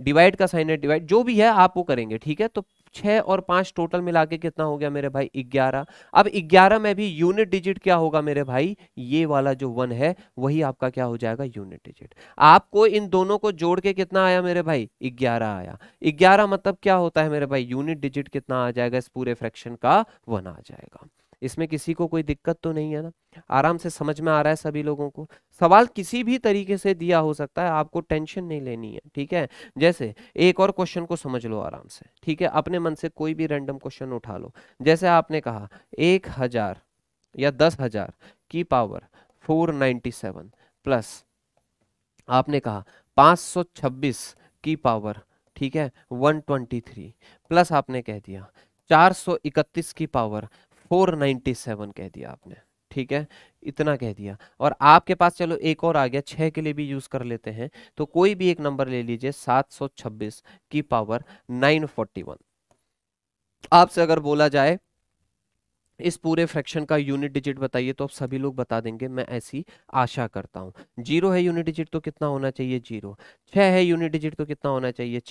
डिवाइड का साइन है डिवाइड जो भी है आप वो करेंगे ठीक है तो छः और पाँच टोटल मिला के कितना हो गया मेरे भाई ग्यारह अब ग्यारह में भी यूनिट डिजिट क्या होगा मेरे भाई ये वाला जो वन है वही आपका क्या हो जाएगा यूनिट डिजिट आपको इन दोनों को जोड़ के कितना आया मेरे भाई ग्यारह आया ग्यारह मतलब क्या होता है मेरे भाई यूनिट डिजिट कितना आ जाएगा इस पूरे फ्रैक्शन का वन आ जाएगा इसमें किसी को कोई दिक्कत तो नहीं है ना आराम से समझ में आ रहा है सभी लोगों को सवाल किसी भी तरीके से दिया हो सकता है आपको टेंशन नहीं लेनी है ठीक है जैसे एक और क्वेश्चन को समझ लो आराम से ठीक है अपने मन से कोई भी रैंडम क्वेश्चन उठा लो जैसे आपने कहा एक हजार या दस हजार की power four ninety seven plus आपने कहा पाँच सौ छब्बीस की पावर ठीक है वन ट्वेंटी थ्री प्लस आपने कह दिया चार सौ इकतीस की पावर 497 कह दिया आपने ठीक है इतना कह दिया और आपके पास चलो एक और आ गया छः के लिए भी यूज़ कर लेते हैं तो कोई भी एक नंबर ले लीजिए 726 की पावर 941 आपसे अगर बोला जाए इस पूरे फ्रैक्शन का यूनिट डिजिट बताइए तो आप सभी लोग बता देंगे मैं ऐसी आशा करता हूँ जीरो है यूनिट डिजिट तो कितना होना चाहिए जीरो छः है यूनिट डिजिट तो कितना होना चाहिए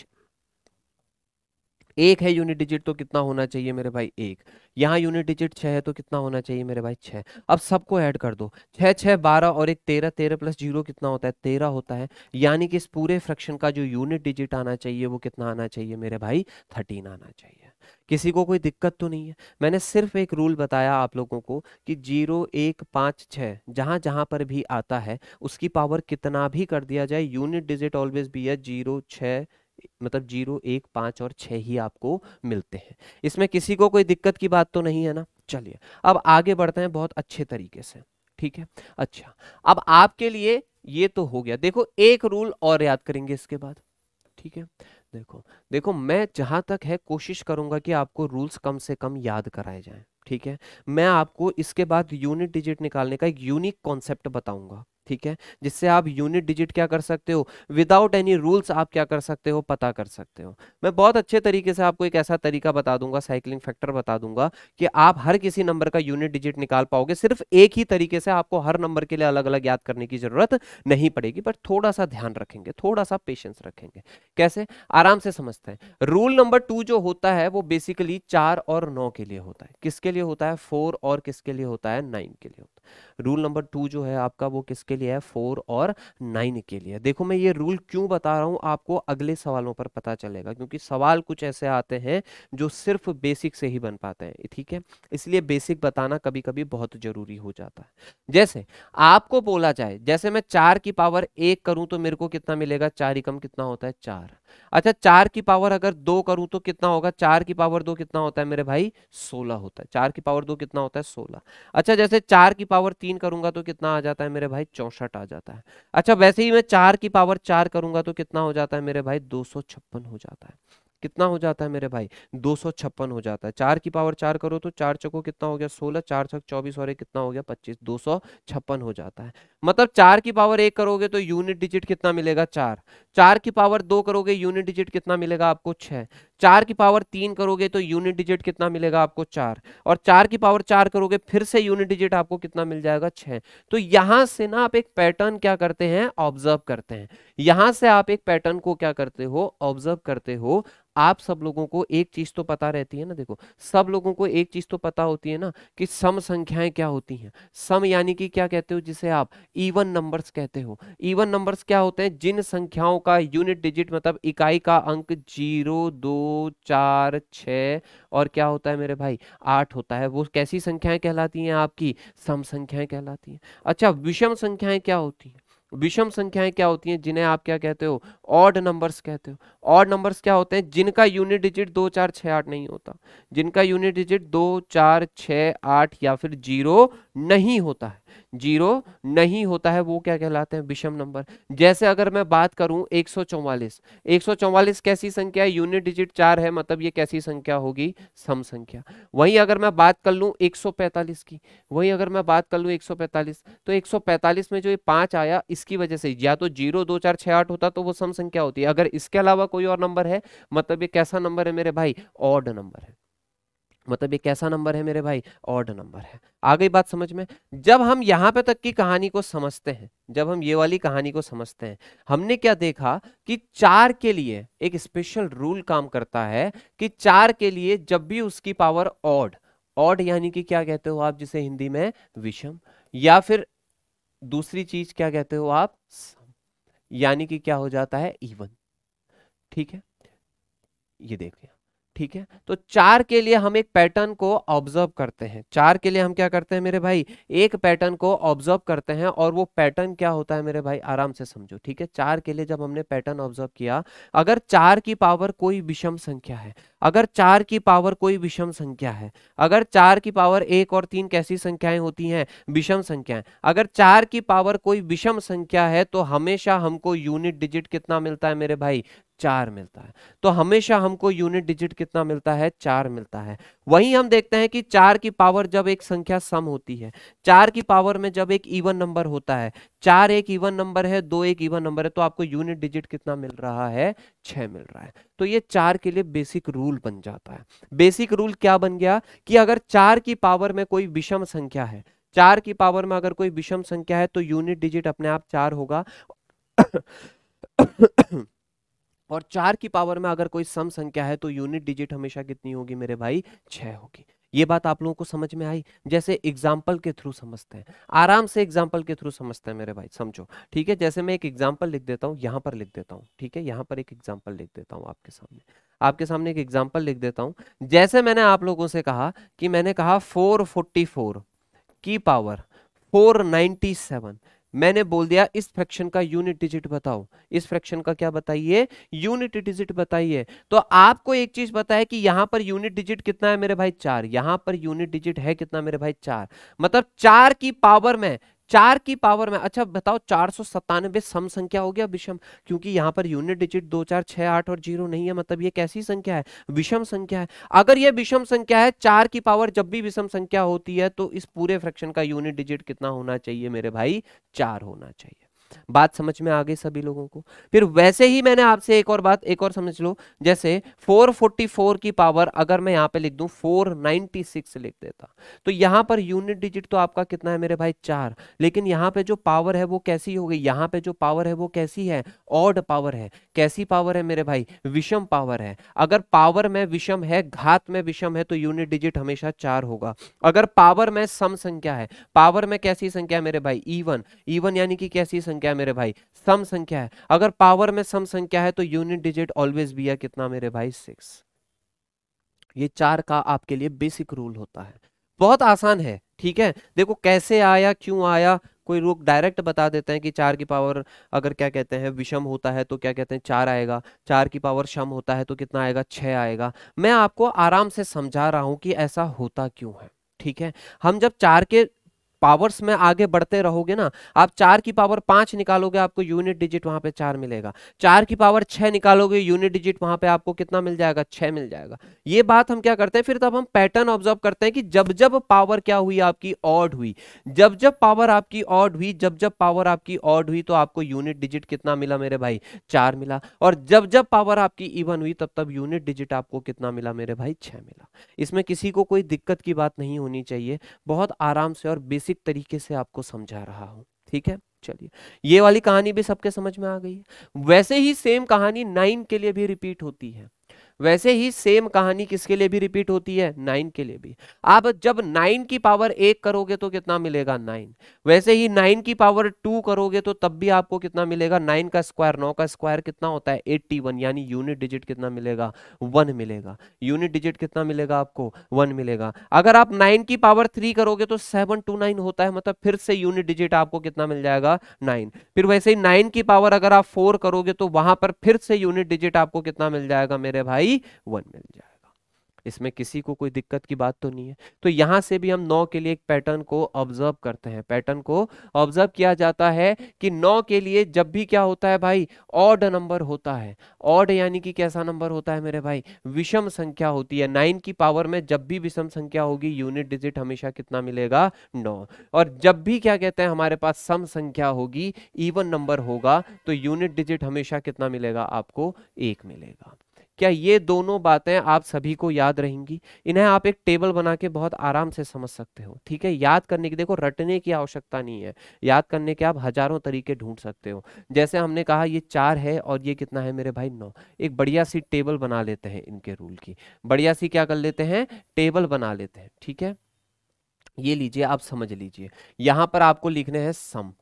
एक है यूनिट डिजिट तो कितना होना चाहिए मेरे भाई एक यहाँ यूनिट डिजिट छः है तो कितना होना चाहिए मेरे भाई छः अब सबको ऐड कर दो छः छः बारह और एक तेरह तेरह प्लस जीरो कितना होता है तेरह होता है यानी कि इस पूरे फ्रैक्शन का जो यूनिट डिजिट आना चाहिए वो कितना आना चाहिए मेरे भाई थर्टीन आना चाहिए किसी को कोई दिक्कत तो नहीं है मैंने सिर्फ एक रूल बताया आप लोगों को कि जीरो एक पाँच छः जहाँ जहाँ पर भी आता है उसकी पावर कितना भी कर दिया जाए यूनिट डिजिट ऑलवेज बी है जीरो छः मतलब जीरो एक पाँच और छः ही आपको मिलते हैं इसमें किसी को कोई दिक्कत की बात तो नहीं है ना चलिए अब आगे बढ़ते हैं बहुत अच्छे तरीके से ठीक है अच्छा अब आपके लिए ये तो हो गया देखो एक रूल और याद करेंगे इसके बाद ठीक है देखो देखो मैं जहां तक है कोशिश करूंगा कि आपको रूल्स कम से कम याद कराए जाएं ठीक है मैं आपको इसके बाद यूनिट डिजिट निकालने का एक यूनिक कॉन्सेप्ट बताऊंगा ठीक है जिससे आप यूनिट डिजिट क्या कर सकते हो विदाउट एनी रूल्स आप क्या कर सकते हो पता कर सकते हो मैं बहुत अच्छे तरीके से आपको एक ऐसा तरीका बता दूंगा साइकिलिंग फैक्टर बता दूंगा कि आप हर किसी नंबर का यूनिट डिजिट निकाल पाओगे सिर्फ एक ही तरीके से आपको हर नंबर के लिए अलग अलग याद करने की जरूरत नहीं पड़ेगी बट थोड़ा सा ध्यान रखेंगे थोड़ा सा पेशेंस रखेंगे कैसे आराम से समझते हैं रूल नंबर टू जो होता है वो बेसिकली चार और नौ के लिए होता है किसके लिए होता है फोर और किसके लिए होता है नाइन के लिए होता है रूल नंबर टू जो है आपका वो किसके लिए है फोर और नाइन के लिए देखो मैं ये रूल क्यों बता रहा हूँ आपको अगले सवालों पर पता चलेगा क्योंकि सवाल कुछ ऐसे आते हैं जो सिर्फ बेसिक से ही बन पाते हैं ठीक है इसलिए बेसिक बताना कभी कभी बहुत जरूरी हो जाता है जैसे आपको बोला जाए जैसे मैं चार की पावर एक करूँ तो मेरे को कितना मिलेगा चार एकम कितना होता है चार अच्छा चार की पावर अगर दो करूं तो कितना होगा चार की पावर दो कितना होता है मेरे भाई सोलह होता है चार की पावर दो कितना होता है सोलह अच्छा जैसे चार की पावर तीन करूंगा तो कितना आ जाता है मेरे भाई चौसठ आ जाता है अच्छा वैसे ही मैं चार की पावर चार करूंगा तो कितना हो जाता है मेरे भाई दो हो जाता है कितना हो जाता है मेरे भाई दो हो जाता है चार की पावर चार करो तो चार चको कितना हो गया सोलह चार छक चौबीस और एक कितना हो गया पच्चीस दो हो जाता है मतलब चार की पावर एक करोगे तो यूनिट डिजिट कितना मिलेगा चार चार की पावर दो करोगे यूनिट डिजिट कितना मिलेगा आपको छह चार की पावर तीन करोगे तो यूनिट डिजिट कितना मिलेगा आपको चार और चार की पावर चार करोगे फिर से यूनिट डिजिट आपको कितना मिल जाएगा छह तो यहां से ना आप एक पैटर्न क्या करते हैं ऑब्जर्व करते हैं यहां से आप एक पैटर्न को क्या करते हो ऑब्जर्व करते हो आप सब लोगों को एक चीज तो पता रहती है ना देखो सब लोगों को एक चीज तो पता होती है ना कि सम संख्याएं क्या होती हैं सम यानी कि क्या कहते हो जिसे आप इवन नंबर्स कहते हो इवन नंबर्स क्या होते हैं जिन संख्याओं का यूनिट डिजिट मतलब इकाई का अंक जीरो दो चार छ और क्या होता है मेरे भाई आठ होता है वो कैसी संख्याएं कहलाती हैं आपकी सम संख्याएं कहलाती हैं अच्छा विषम संख्याएं क्या होती हैं विषम संख्याएं क्या होती हैं जिन्हें आप क्या कहते हो ऑड नंबर्स कहते हो ऑड नंबर्स क्या होते हैं जिनका यूनिट डिजिट दो चार छ आठ नहीं होता जिनका यूनिट डिजिट दो चार छ आठ या फिर जीरो नहीं होता है जीरो नहीं होता है वो क्या कहलाते हैं विषम नंबर जैसे अगर मैं बात करूं 144 144 कैसी संख्या है यूनिट डिजिट चार है मतलब ये कैसी संख्या होगी सम संख्या वहीं अगर मैं बात कर लूं 145 की वहीं अगर मैं बात कर लूं 145 तो 145 में जो ये पांच आया इसकी वजह से या तो जीरो दो चार छह आठ होता तो वो सम संख्या होती है अगर इसके अलावा कोई और नंबर है मतलब ये कैसा नंबर है मेरे भाई ऑड नंबर है मतलब ये कैसा नंबर है मेरे भाई ऑड नंबर है आ गई बात समझ में जब हम यहाँ पे तक की कहानी को समझते हैं जब हम ये वाली कहानी को समझते हैं हमने क्या देखा कि चार के लिए एक स्पेशल रूल काम करता है कि चार के लिए जब भी उसकी पावर ऑड ऑड यानी कि क्या कहते हो आप जिसे हिंदी में विषम या फिर दूसरी चीज क्या कहते हो आप यानी कि क्या हो जाता है इवन ठीक है ये देख लिया ठीक है तो चार के लिए हम एक पैटर्न को ऑब्जर्व करते हैं चार के लिए हम क्या करते हैं मेरे भाई एक पैटर्न को ऑब्जर्व करते हैं और वो पैटर्न क्या होता है मेरे भाई आराम से समझो ठीक है चार के लिए जब हमने पैटर्न ऑब्जर्व किया अगर चार की पावर कोई विषम संख्या है अगर चार की पावर कोई विषम संख्या है अगर चार की पावर एक और तीन कैसी संख्याएं होती हैं विषम संख्याएं अगर चार की पावर कोई विषम संख्या है तो हमेशा हमको यूनिट डिजिट कितना मिलता है मेरे भाई चार मिलता है तो हमेशा हमको यूनिट डिजिट कितना मिलता है चार मिलता है वहीं हम देखते हैं कि चार की पावर जब एक संख्या सम होती है चार की पावर में जब एक इवन नंबर होता है चार एक इवन नंबर है दो एक इवन नंबर है तो आपको यूनिट डिजिट कितना मिल रहा है छह मिल रहा है तो ये चार के लिए बेसिक रूल बन जाता है बेसिक रूल क्या बन गया कि अगर चार की पावर में कोई विषम संख्या है चार की पावर में अगर कोई विषम संख्या है तो यूनिट डिजिट अपने आप चार होगा और चार की पावर में अगर कोई सम संख्या है तो यूनिट डिजिट हमेशा कितनी होगी मेरे भाई छह होगी ये बात आप लोगों को समझ में आई जैसे एग्जाम्पल के थ्रू समझते हैं आराम से एग्जाम्पल के थ्रू समझते हैं मेरे भाई समझो ठीक है जैसे मैं एक एग्जाम्पल लिख देता हूँ यहाँ पर लिख देता हूँ ठीक है यहाँ पर एक एग्जाम्पल लिख देता हूँ आपके सामने आपके सामने एक एग्जाम्पल लिख देता हूँ जैसे मैंने आप लोगों से कहा कि मैंने कहा फोर फोर्टी फोर की पावर फोर सेवन मैंने बोल दिया इस फ्रैक्शन का यूनिट डिजिट बताओ इस फ्रैक्शन का क्या बताइए यूनिट डिजिट बताइए तो आपको एक चीज बताए कि यहां पर यूनिट डिजिट कितना है मेरे भाई चार यहां पर यूनिट डिजिट है कितना मेरे भाई चार मतलब चार की पावर में चार की पावर में अच्छा बताओ चार सौ सत्तानवे सम संख्या हो गया विषम क्योंकि यहाँ पर यूनिट डिजिट दो चार छः आठ और जीरो नहीं है मतलब ये कैसी संख्या है विषम संख्या है अगर ये विषम संख्या है चार की पावर जब भी विषम संख्या होती है तो इस पूरे फ्रैक्शन का यूनिट डिजिट कितना होना चाहिए मेरे भाई चार होना चाहिए बात समझ में आ गई सभी लोगों को फिर वैसे ही मैंने आपसे एक और बात एक और समझ लो जैसे 444 की पावर अगर मैं यहाँ पे लिख दू 496 लिख देता तो यहाँ पर यूनिट डिजिट तो आपका कितना है मेरे भाई चार लेकिन यहाँ पे जो पावर है वो कैसी हो गई यहाँ पे जो पावर है वो कैसी है ऑड पावर है कैसी पावर है मेरे भाई विषम पावर है अगर पावर में विषम है घात में विषम है तो यूनिट डिजिट हमेशा चार होगा अगर पावर में सम संख्या है पावर में कैसी संख्या है मेरे भाई इवन e इवन e यानी कि कैसी संख्या है मेरे भाई सम संख्या है अगर पावर में सम संख्या है तो यूनिट डिजिट ऑलवेज भी है कितना मेरे भाई सिक्स ये चार का आपके लिए बेसिक रूल होता है बहुत आसान है ठीक है देखो कैसे आया क्यों आया कोई लोग डायरेक्ट बता देते हैं कि चार की पावर अगर क्या कहते हैं विषम होता है तो क्या कहते हैं चार आएगा चार की पावर शम होता है तो कितना आएगा छः आएगा मैं आपको आराम से समझा रहा हूँ कि ऐसा होता क्यों है ठीक है हम जब चार के पावर्स में आगे बढ़ते रहोगे ना आप चार की पावर पांच निकालोगे आपको यूनिट डिजिट वहां पे चार मिलेगा चार की पावर छह निकालोगे यूनिट डिजिट वहां पे आपको कितना मिल जाएगा छह मिल जाएगा ये बात हम क्या करते हैं फिर तब हम पैटर्न ऑब्जर्व करते हैं कि जब जब पावर क्या हुई आपकी ऑड हुई जब जब पावर आपकी ऑड हुई जब जब पावर आपकी ऑड हुई तो आपको यूनिट डिजिट कितना मिला मेरे भाई चार मिला और जब जब पावर आपकी इवन हुई तब तब यूनिट डिजिट आपको कितना मिला मेरे भाई छह मिला इसमें किसी को कोई दिक्कत की बात नहीं होनी चाहिए बहुत आराम से और बेसिक बेसिक तरीके से आपको समझा रहा हूं ठीक है चलिए ये वाली कहानी भी सबके समझ में आ गई है वैसे ही सेम कहानी नाइन के लिए भी रिपीट होती है वैसे ही सेम कहानी किसके लिए भी रिपीट होती है नाइन के लिए भी आप जब नाइन की पावर एक करोगे तो कितना मिलेगा नाइन वैसे ही नाइन की पावर टू करोगे तो तब भी आपको कितना मिलेगा नाइन का स्क्वायर नौ का स्क्वायर कितना होता है एट्टी वन यानी यूनिट डिजिट कितना मिलेगा वन मिलेगा यूनिट डिजिट कितना मिलेगा आपको वन मिलेगा अगर आप नाइन की पावर थ्री करोगे तो सेवन टू नाइन होता है मतलब फिर से यूनिट डिजिट आपको कितना मिल जाएगा नाइन फिर वैसे ही नाइन की पावर अगर आप फोर करोगे तो वहां पर फिर से यूनिट डिजिट आपको कितना मिल जाएगा मेरे भाई बाई वन मिल जाएगा इसमें किसी को कोई दिक्कत की बात तो नहीं है तो यहां से भी हम नौ के लिए एक पैटर्न को ऑब्जर्व करते हैं पैटर्न को ऑब्जर्व किया जाता है कि नौ के लिए जब भी क्या होता है भाई ऑड नंबर होता है ऑड यानी कि कैसा नंबर होता है मेरे भाई विषम संख्या होती है नाइन की पावर में जब भी विषम संख्या होगी यूनिट डिजिट हमेशा कितना मिलेगा नौ और जब भी क्या कहते हैं हमारे पास सम संख्या होगी इवन नंबर होगा तो यूनिट डिजिट हमेशा कितना मिलेगा आपको एक मिलेगा क्या ये दोनों बातें आप सभी को याद रहेंगी इन्हें आप एक टेबल बना के बहुत आराम से समझ सकते हो ठीक है याद करने की देखो रटने की आवश्यकता नहीं है याद करने के आप हजारों तरीके ढूंढ सकते हो जैसे हमने कहा ये चार है और ये कितना है मेरे भाई नौ एक बढ़िया सी टेबल बना लेते हैं इनके रूल की बढ़िया सी क्या कर लेते हैं टेबल बना लेते हैं ठीक है ये लीजिए आप समझ लीजिए यहाँ पर आपको लिखने हैं सम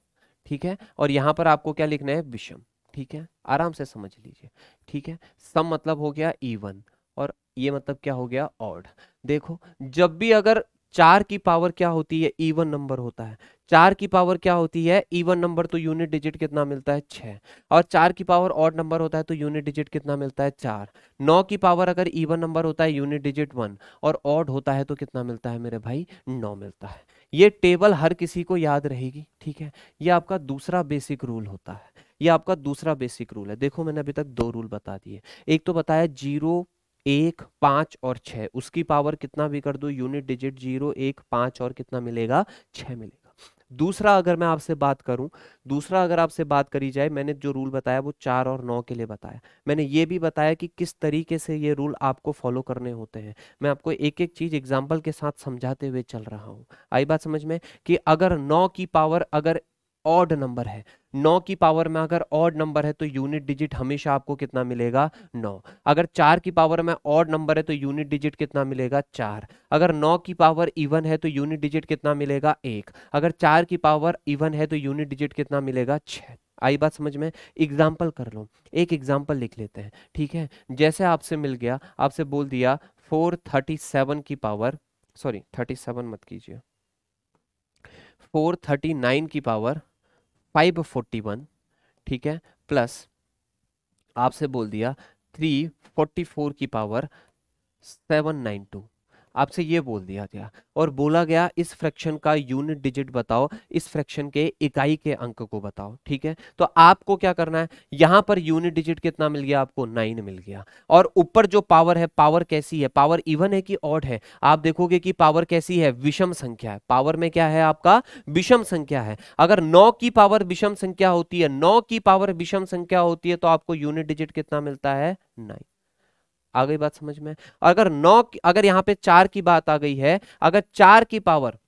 ठीक है और यहाँ पर आपको क्या लिखना है विषम ठीक है आराम से समझ लीजिए ठीक है सम मतलब हो गया इवन और ये मतलब क्या हो गया ऑड देखो जब भी अगर चार की पावर क्या होती है इवन नंबर होता है चार की पावर क्या होती है इवन नंबर तो यूनिट डिजिट कितना मिलता है छः और चार की पावर ऑड नंबर होता है तो यूनिट डिजिट कितना मिलता है चार नौ की पावर अगर इवन नंबर होता है यूनिट डिजिट वन और ऑड होता है तो कितना मिलता है मेरे भाई नौ मिलता है ये टेबल हर किसी को याद रहेगी ठीक है ये आपका दूसरा बेसिक रूल होता है ये आपका दूसरा बेसिक रूल है देखो मैंने अभी तक दो रूल बता दिए एक तो बताया जीरो एक पाँच और छः उसकी पावर कितना भी कर दो यूनिट डिजिट जीरो एक पाँच और कितना मिलेगा छः मिलेगा दूसरा अगर मैं आपसे बात करूं दूसरा अगर आपसे बात करी जाए मैंने जो रूल बताया वो चार और नौ के लिए बताया मैंने ये भी बताया कि किस तरीके से ये रूल आपको फॉलो करने होते हैं मैं आपको एक एक चीज एग्जाम्पल के साथ समझाते हुए चल रहा हूँ आई बात समझ में कि अगर नौ की पावर अगर ऑड नंबर है नौ की पावर में अगर ऑड नंबर है तो यूनिट डिजिट हमेशा आपको कितना मिलेगा नौ अगर चार की पावर में ऑड नंबर है तो यूनिट डिजिट कितना मिलेगा चार अगर नौ की पावर इवन है तो यूनिट डिजिट कितना मिलेगा एक अगर चार की पावर इवन है तो यूनिट डिजिट कितना मिलेगा छ आई बात समझ में एग्जाम्पल कर लो एक एग्जाम्पल लिख लेते हैं ठीक है जैसे आपसे मिल गया आपसे बोल दिया फोर थर्टी सेवन की पावर सॉरी थर्टी सेवन मत कीजिए फोर थर्टी नाइन की पावर फाइव फोर्टी वन ठीक है प्लस आपसे बोल दिया थ्री फोर्टी फोर की पावर सेवन नाइन टू आपसे ये बोल दिया गया और बोला गया इस फ्रैक्शन का यूनिट डिजिट बताओ इस फ्रैक्शन के इकाई के अंक को बताओ ठीक है तो आपको क्या करना है यहां पर यूनिट डिजिट कितना मिल गया आपको नाइन मिल गया और ऊपर जो पावर है पावर कैसी है पावर इवन है कि ऑड है आप देखोगे कि पावर कैसी है विषम संख्या है पावर में क्या है आपका विषम संख्या है अगर नौ की पावर विषम संख्या होती है नौ की पावर विषम संख्या होती है तो आपको यूनिट डिजिट कितना मिलता है नाइन आ गई बात समझ में अगर नौ अगर यहाँ पे चार की बात आ गई है अगर चार की पावर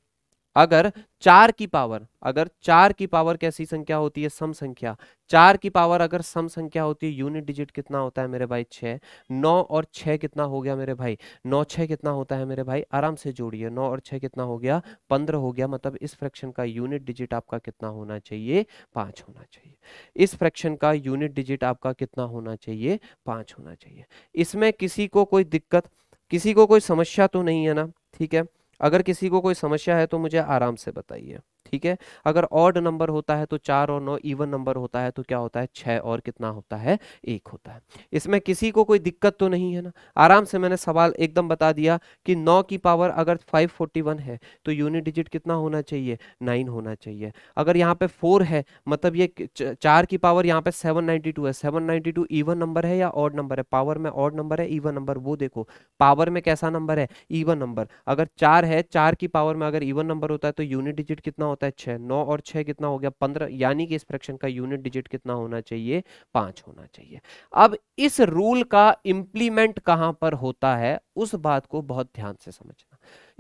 अगर चार की पावर अगर चार की पावर कैसी संख्या होती है सम संख्या चार की पावर अगर सम संख्या होती है यूनिट डिजिट कितना होता है मेरे भाई छः नौ और छः कितना हो गया मेरे भाई नौ छः कितना होता है मेरे भाई आराम से जोड़िए नौ और छः कितना हो गया पंद्रह हो गया मतलब इस फ्रैक्शन का यूनिट डिजिट आपका कितना होना चाहिए पाँच होना चाहिए इस फ्रैक्शन का यूनिट डिजिट आपका कितना होना चाहिए पाँच होना चाहिए इसमें किसी को कोई दिक्कत किसी को कोई समस्या तो नहीं है ना ठीक है अगर किसी को कोई समस्या है तो मुझे आराम से बताइए ठीक है अगर ऑड नंबर होता है तो चार और नौ इवन नंबर होता है तो क्या होता है छः और कितना होता है एक होता है इसमें किसी को कोई दिक्कत तो नहीं है ना आराम से मैंने सवाल एकदम बता दिया कि नौ की पावर अगर 541 है तो यूनिट डिजिट कितना होना चाहिए नाइन होना चाहिए अगर यहाँ पे फोर है मतलब ये चार की पावर यहाँ पे सेवन है सेवन इवन नंबर है या ऑड नंबर है पावर में ऑड नंबर है इवन नंबर वो देखो पावर में कैसा नंबर है इवन नंबर अगर चार है चार की पावर में अगर इवन नंबर होता है तो यूनिट डिजिट कितना होता है छः नौ और छः कितना हो गया पंद्रह यानी कि इस फ्रैक्शन का यूनिट डिजिट कितना होना चाहिए पाँच होना चाहिए अब इस रूल का इम्प्लीमेंट कहाँ पर होता है उस बात को बहुत ध्यान से समझना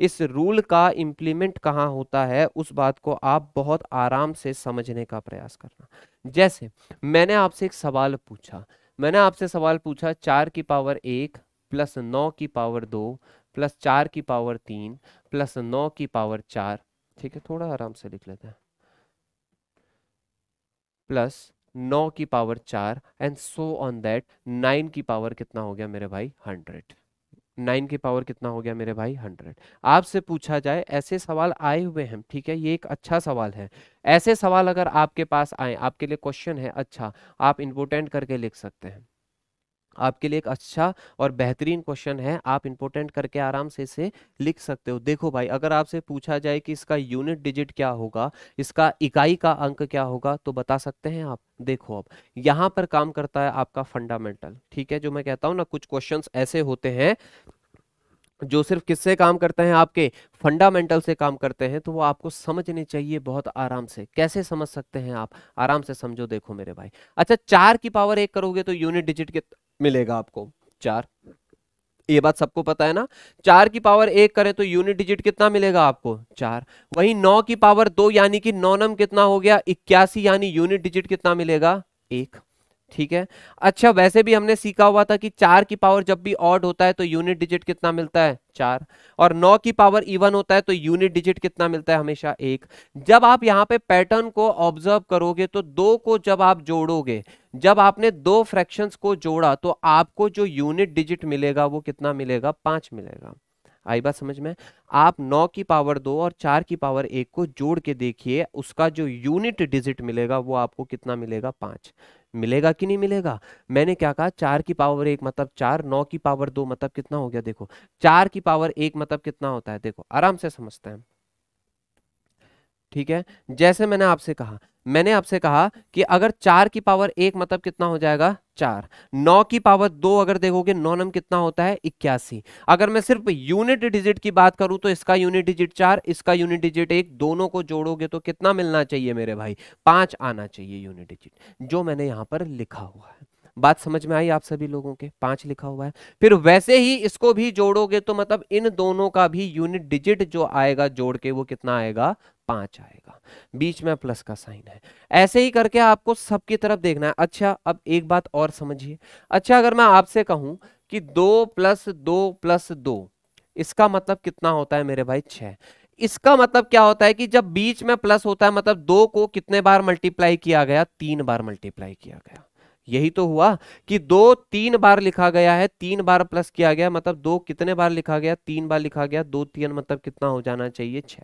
इस रूल का इम्प्लीमेंट कहाँ होता है उस बात को आप बहुत आराम से समझने का प्रयास करना जैसे मैंने आपसे एक सवाल पूछा मैंने आपसे सवाल पूछा चार की पावर एक प्लस नौ की पावर दो प्लस चार की पावर तीन प्लस नौ की पावर चार ठीक है थोड़ा आराम से लिख लेते हैं प्लस नौ की पावर चार and so on that nine की पावर कितना हो गया मेरे भाई हंड्रेड नाइन की पावर कितना हो गया मेरे भाई हंड्रेड आपसे पूछा जाए ऐसे सवाल आए हुए हैं ठीक है ये एक अच्छा सवाल है ऐसे सवाल अगर आपके पास आए आपके लिए क्वेश्चन है अच्छा आप इंपोर्टेंट करके लिख सकते हैं आपके लिए एक अच्छा और बेहतरीन क्वेश्चन है आप इंपोर्टेंट करके आराम से इसे लिख सकते हो देखो भाई अगर आपसे पूछा जाए कि इसका यूनिट डिजिट क्या होगा इसका इकाई का अंक क्या होगा तो बता सकते हैं आप देखो अब यहाँ पर काम करता है आपका फंडामेंटल ठीक है जो मैं कहता हूँ ना कुछ क्वेश्चन ऐसे होते हैं जो सिर्फ किससे काम करते हैं आपके फंडामेंटल से काम करते हैं तो वो आपको समझने चाहिए बहुत आराम से कैसे समझ सकते हैं आप आराम से समझो देखो मेरे भाई अच्छा चार की पावर एक करोगे तो यूनिट डिजिट के मिलेगा आपको चार ये बात सबको पता है ना चार की पावर एक करें तो यूनिट डिजिट कितना मिलेगा आपको चार वही नौ की पावर दो यानी कि नौनम कितना हो गया इक्यासी यानी यूनिट डिजिट कितना मिलेगा एक ठीक है अच्छा वैसे भी हमने सीखा हुआ था कि चार की पावर जब भी ऑड होता है तो यूनिट डिजिट कितना मिलता है चार और नौ की पावर इवन होता है तो यूनिट डिजिट कितना मिलता है हमेशा एक जब आप यहाँ पे पैटर्न को ऑब्जर्व करोगे तो दो को जब आप जोड़ोगे जब आपने दो फ्रैक्शंस को जोड़ा तो आपको जो यूनिट डिजिट मिलेगा वो कितना मिलेगा पांच मिलेगा आई बात समझ में आप नौ की पावर दो और चार की पावर एक को जोड़ के देखिए उसका जो यूनिट डिजिट मिलेगा वो आपको कितना मिलेगा पाँच मिलेगा कि नहीं मिलेगा मैंने क्या कहा चार की पावर एक मतलब चार नौ की पावर दो मतलब कितना हो गया देखो चार की पावर एक मतलब कितना होता है देखो आराम से समझते हैं ठीक है जैसे मैंने आपसे कहा मैंने आपसे कहा कि अगर चार की पावर एक मतलब कितना हो जाएगा चार नौ की पावर दो अगर देखोगे नम कितना होता है इक्यासी अगर मैं सिर्फ यूनिट डिजिट की बात करूं तो इसका यूनिट डिजिट चार इसका यूनिट डिजिट एक दोनों को जोड़ोगे तो कितना मिलना चाहिए मेरे भाई पांच आना चाहिए यूनिट डिजिट जो मैंने यहां पर लिखा हुआ है बात समझ में आई आप सभी लोगों के पांच लिखा हुआ है फिर वैसे ही इसको भी जोड़ोगे तो मतलब इन दोनों का भी यूनिट डिजिट जो आएगा जोड़ के वो कितना आएगा पांच आएगा बीच में प्लस का साइन है ऐसे ही करके आपको सबकी तरफ देखना है अच्छा अब एक बात और समझिए अच्छा अगर मैं आपसे कहूं कि दो प्लस दो प्लस दो इसका मतलब कितना होता है मेरे भाई छह इसका मतलब क्या होता है कि जब बीच में प्लस होता है मतलब दो को कितने बार मल्टीप्लाई किया गया तीन बार मल्टीप्लाई किया गया यही तो हुआ कि दो तीन बार लिखा गया है तीन बार प्लस किया गया मतलब दो कितने बार लिखा गया तीन बार लिखा गया दो तीन मतलब कितना हो जाना चाहिए छ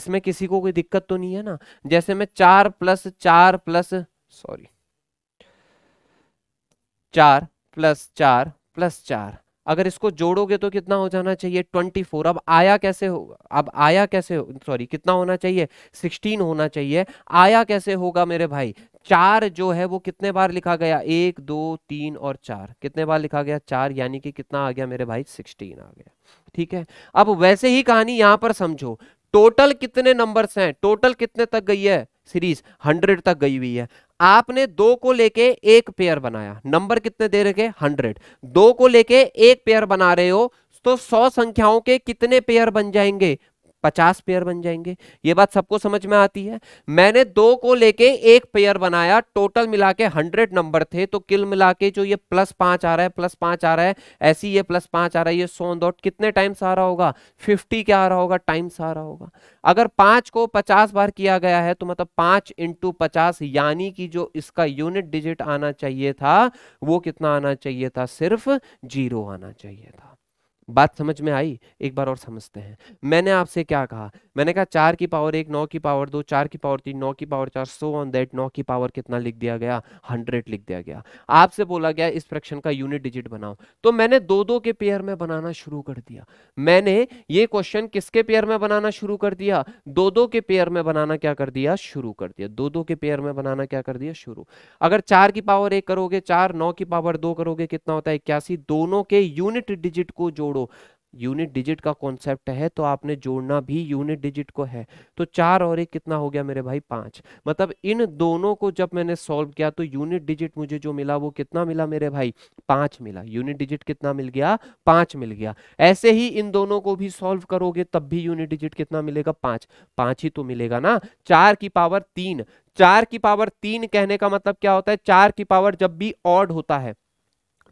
इसमें किसी को कोई दिक्कत तो नहीं है ना जैसे मैं चार प्लस चार प्लस सॉरी चार प्लस चार प्लस चार अगर इसको जोड़ोगे तो कितना हो जाना चाहिए 24 अब आया कैसे होगा अब आया कैसे सॉरी कितना होना चाहिए 16 होना चाहिए आया कैसे होगा मेरे भाई चार जो है वो कितने बार लिखा गया एक दो तीन और चार कितने बार लिखा गया चार यानी कि कितना आ गया मेरे भाई सिक्सटीन आ गया ठीक है अब वैसे ही कहानी यहां पर समझो टोटल कितने नंबर्स हैं टोटल कितने तक गई है सीरीज हंड्रेड तक गई हुई है आपने दो को लेके एक पेयर बनाया नंबर कितने दे रखे हंड्रेड दो को लेके एक पेयर बना रहे हो तो सौ संख्याओं के कितने पेयर बन जाएंगे पचास पेयर बन जाएंगे ये बात सबको समझ में आती है मैंने दो को लेके एक पेयर बनाया टोटल मिला के हंड्रेड नंबर थे तो किल मिला के जो ये प्लस पांच आ रहा है प्लस पांच आ रहा है ऐसी ये प्लस पांच आ रहा है ये सोन डॉट कितने टाइम्स आ रहा होगा फिफ्टी क्या आ रहा होगा टाइम्स आ रहा होगा अगर पांच को पचास बार किया गया है तो मतलब पांच इंटू पचास यानी कि जो इसका यूनिट डिजिट आना चाहिए था वो कितना आना चाहिए था सिर्फ जीरो आना चाहिए था बात समझ में आई एक बार और समझते हैं मैंने आपसे क्या कहा मैंने कहा चार की पावर एक नौ की पावर दो चार की पावर तीन नौ की पावर चार सो ऑन दैट नौ की पावर कितना लिख दिया गया हंड्रेड लिख दिया गया आपसे बोला गया इस फ्रैक्शन का यूनिट डिजिट बनाओ तो मैंने दो दो के पेयर में बनाना शुरू कर दिया मैंने ये क्वेश्चन किसके पेयर में बनाना शुरू कर दिया दो दो के पेयर में बनाना क्या कर दिया शुरू कर दिया दो दो के पेयर में बनाना क्या कर दिया शुरू अगर चार की पावर एक करोगे चार नौ की पावर दो करोगे कितना होता है इक्यासी दोनों के यूनिट डिजिट को जोड़ो जोड़ो यूनिट डिजिट का कॉन्सेप्ट है तो आपने जोड़ना भी यूनिट डिजिट को है तो चार और एक कितना हो गया मेरे भाई पांच मतलब इन दोनों को जब मैंने सॉल्व किया तो यूनिट डिजिट मुझे जो मिला वो कितना मिला मेरे भाई पांच मिला यूनिट डिजिट कितना मिल गया पांच मिल गया ऐसे ही इन दोनों को भी सॉल्व करोगे तब भी यूनिट डिजिट कितना मिलेगा पांच पांच ही तो मिलेगा ना चार की पावर तीन चार की पावर तीन कहने का मतलब क्या होता है चार की पावर जब भी ऑड होता है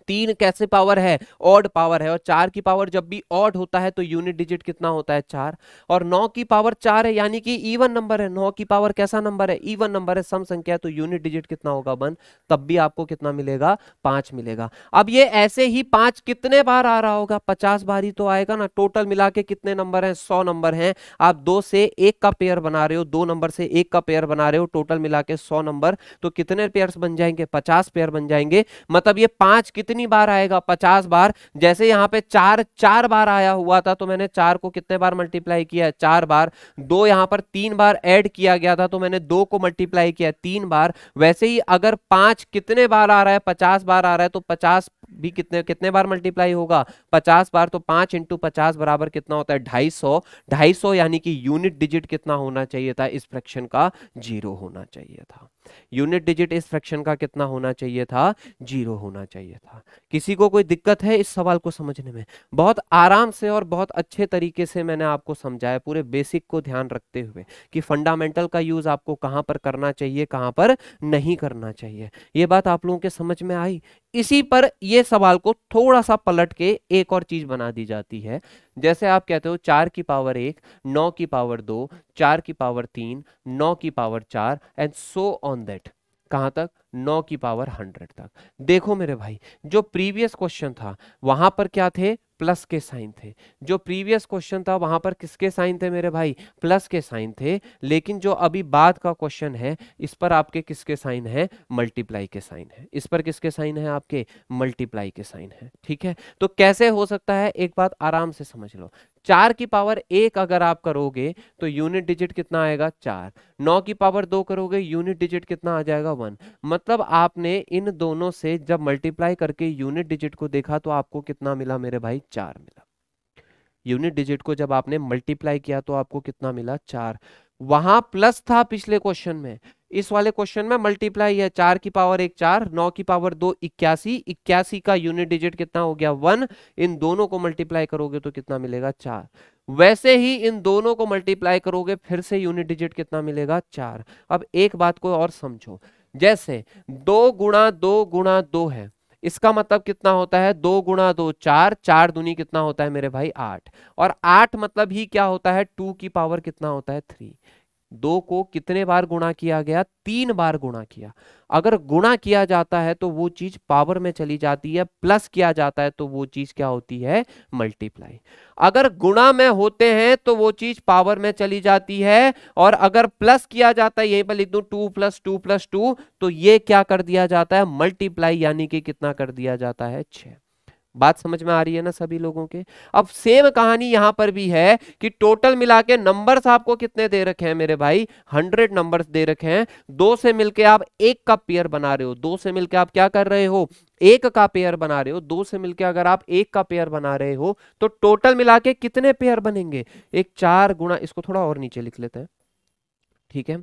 तीन कैसे पावर है ऑड पावर है और चार की पावर जब भी ऑड होता है तो यूनिट डिजिट कितना होता है चार और नौ की पावर चार है यानी कि ईवन नंबर है नौ की पावर कैसा नंबर है ईवन नंबर है सम संख्या तो यूनिट डिजिट कितना होगा वन तब भी आपको कितना मिलेगा पांच मिलेगा अब ये ऐसे ही पांच कितने बार आ रहा होगा पचास बार ही तो आएगा ना टोटल मिला के कितने नंबर है सौ नंबर है आप दो से एक का पेयर बना रहे हो दो नंबर से एक का पेयर बना रहे हो टोटल मिला के सौ नंबर तो कितने पेयर बन जाएंगे पचास पेयर बन जाएंगे मतलब ये पांच कितनी कितनी बार आएगा पचास बार जैसे यहाँ पे चार चार बार आया हुआ था तो मैंने चार को कितने बार मल्टीप्लाई किया चार बार दो यहाँ पर तीन बार ऐड किया गया था तो मैंने दो को मल्टीप्लाई किया तीन बार वैसे ही अगर पांच कितने बार आ रहा है पचास बार आ रहा है तो पचास भी कितने कितने बार मल्टीप्लाई होगा पचास बार तो पांच इंटू पचास बराबर कितना होता है ढाई सौ ढाई सौ यानी कि यूनिट डिजिट कितना होना चाहिए था इस फ्रैक्शन का जीरो होना चाहिए था यूनिट डिजिट इस फ्रैक्शन का कितना होना चाहिए था जीरो होना चाहिए था किसी को कोई दिक्कत है इस सवाल को समझने में बहुत आराम से और बहुत अच्छे तरीके से मैंने आपको समझाया पूरे बेसिक को ध्यान रखते हुए कि फंडामेंटल का यूज आपको कहाँ पर करना चाहिए कहाँ पर नहीं करना चाहिए ये बात आप लोगों के समझ में आई इसी पर यह सवाल को थोड़ा सा पलट के एक और चीज बना दी जाती है जैसे आप कहते हो चार की पावर एक नौ की पावर दो चार की पावर तीन नौ की पावर चार एंड सो ऑन दैट कहाँ तक नौ की पावर हंड्रेड तक देखो मेरे भाई जो प्रीवियस क्वेश्चन था वहां पर क्या थे प्लस के साइन थे जो प्रीवियस क्वेश्चन था वहां पर किसके साइन थे मेरे भाई प्लस के साइन थे लेकिन जो अभी बाद का क्वेश्चन है इस पर आपके किसके साइन है मल्टीप्लाई के साइन है इस पर किसके साइन है आपके मल्टीप्लाई के साइन है ठीक है तो कैसे हो सकता है एक बात आराम से समझ लो चार की पावर एक अगर आप करोगे तो यूनिट डिजिट कितना आएगा चार नौ की पावर दो करोगे यूनिट डिजिट कितना आ जाएगा वन मतलब आपने इन दोनों से जब मल्टीप्लाई करके यूनिट डिजिट को देखा तो आपको कितना मिला मेरे भाई चार मिला यूनिट डिजिट को जब आपने मल्टीप्लाई किया तो आपको कितना मिला चार वहां प्लस था पिछले क्वेश्चन में इस वाले क्वेश्चन में मल्टीप्लाई है चार की पावर एक चार नौ की पावर दो इक्यासी इक्यासी का यूनिट डिजिट कितना हो गया वन इन दोनों को मल्टीप्लाई करोगे तो कितना मिलेगा चार वैसे ही इन दोनों को मल्टीप्लाई करोगे फिर से यूनिट डिजिट कितना मिलेगा चार अब एक बात को और समझो जैसे दो गुणा दो गुणा दो है इसका मतलब कितना होता है दो गुणा दो चार चार दुनी कितना होता है मेरे भाई आठ और आठ मतलब ही क्या होता है टू की पावर कितना होता है थ्री दो को कितने बार गुणा किया गया तीन बार गुणा किया अगर गुणा किया जाता है तो वो चीज पावर में चली जाती है प्लस किया जाता है तो वो चीज क्या होती है मल्टीप्लाई अगर गुणा में होते हैं तो वो चीज पावर में चली जाती है और अगर प्लस किया जाता है यहीं पर लिख दू two plus two plus two तो ये क्या कर दिया जाता है मल्टीप्लाई यानी कि कितना कर दिया जाता है छह बात समझ में आ रही है ना सभी लोगों के अब सेम कहानी यहां पर भी है कि टोटल मिला के नंबर आपको कितने दे रखे हैं मेरे भाई हंड्रेड नंबर दे रखे हैं दो से मिलकर आप एक का पेयर बना रहे हो दो से मिलकर आप क्या कर रहे हो एक का पेयर बना रहे हो दो से मिलकर अगर आप एक का पेयर बना रहे हो तो टोटल मिला के कितने पेयर बनेंगे एक चार गुणा इसको थोड़ा और नीचे लिख लेते हैं ठीक है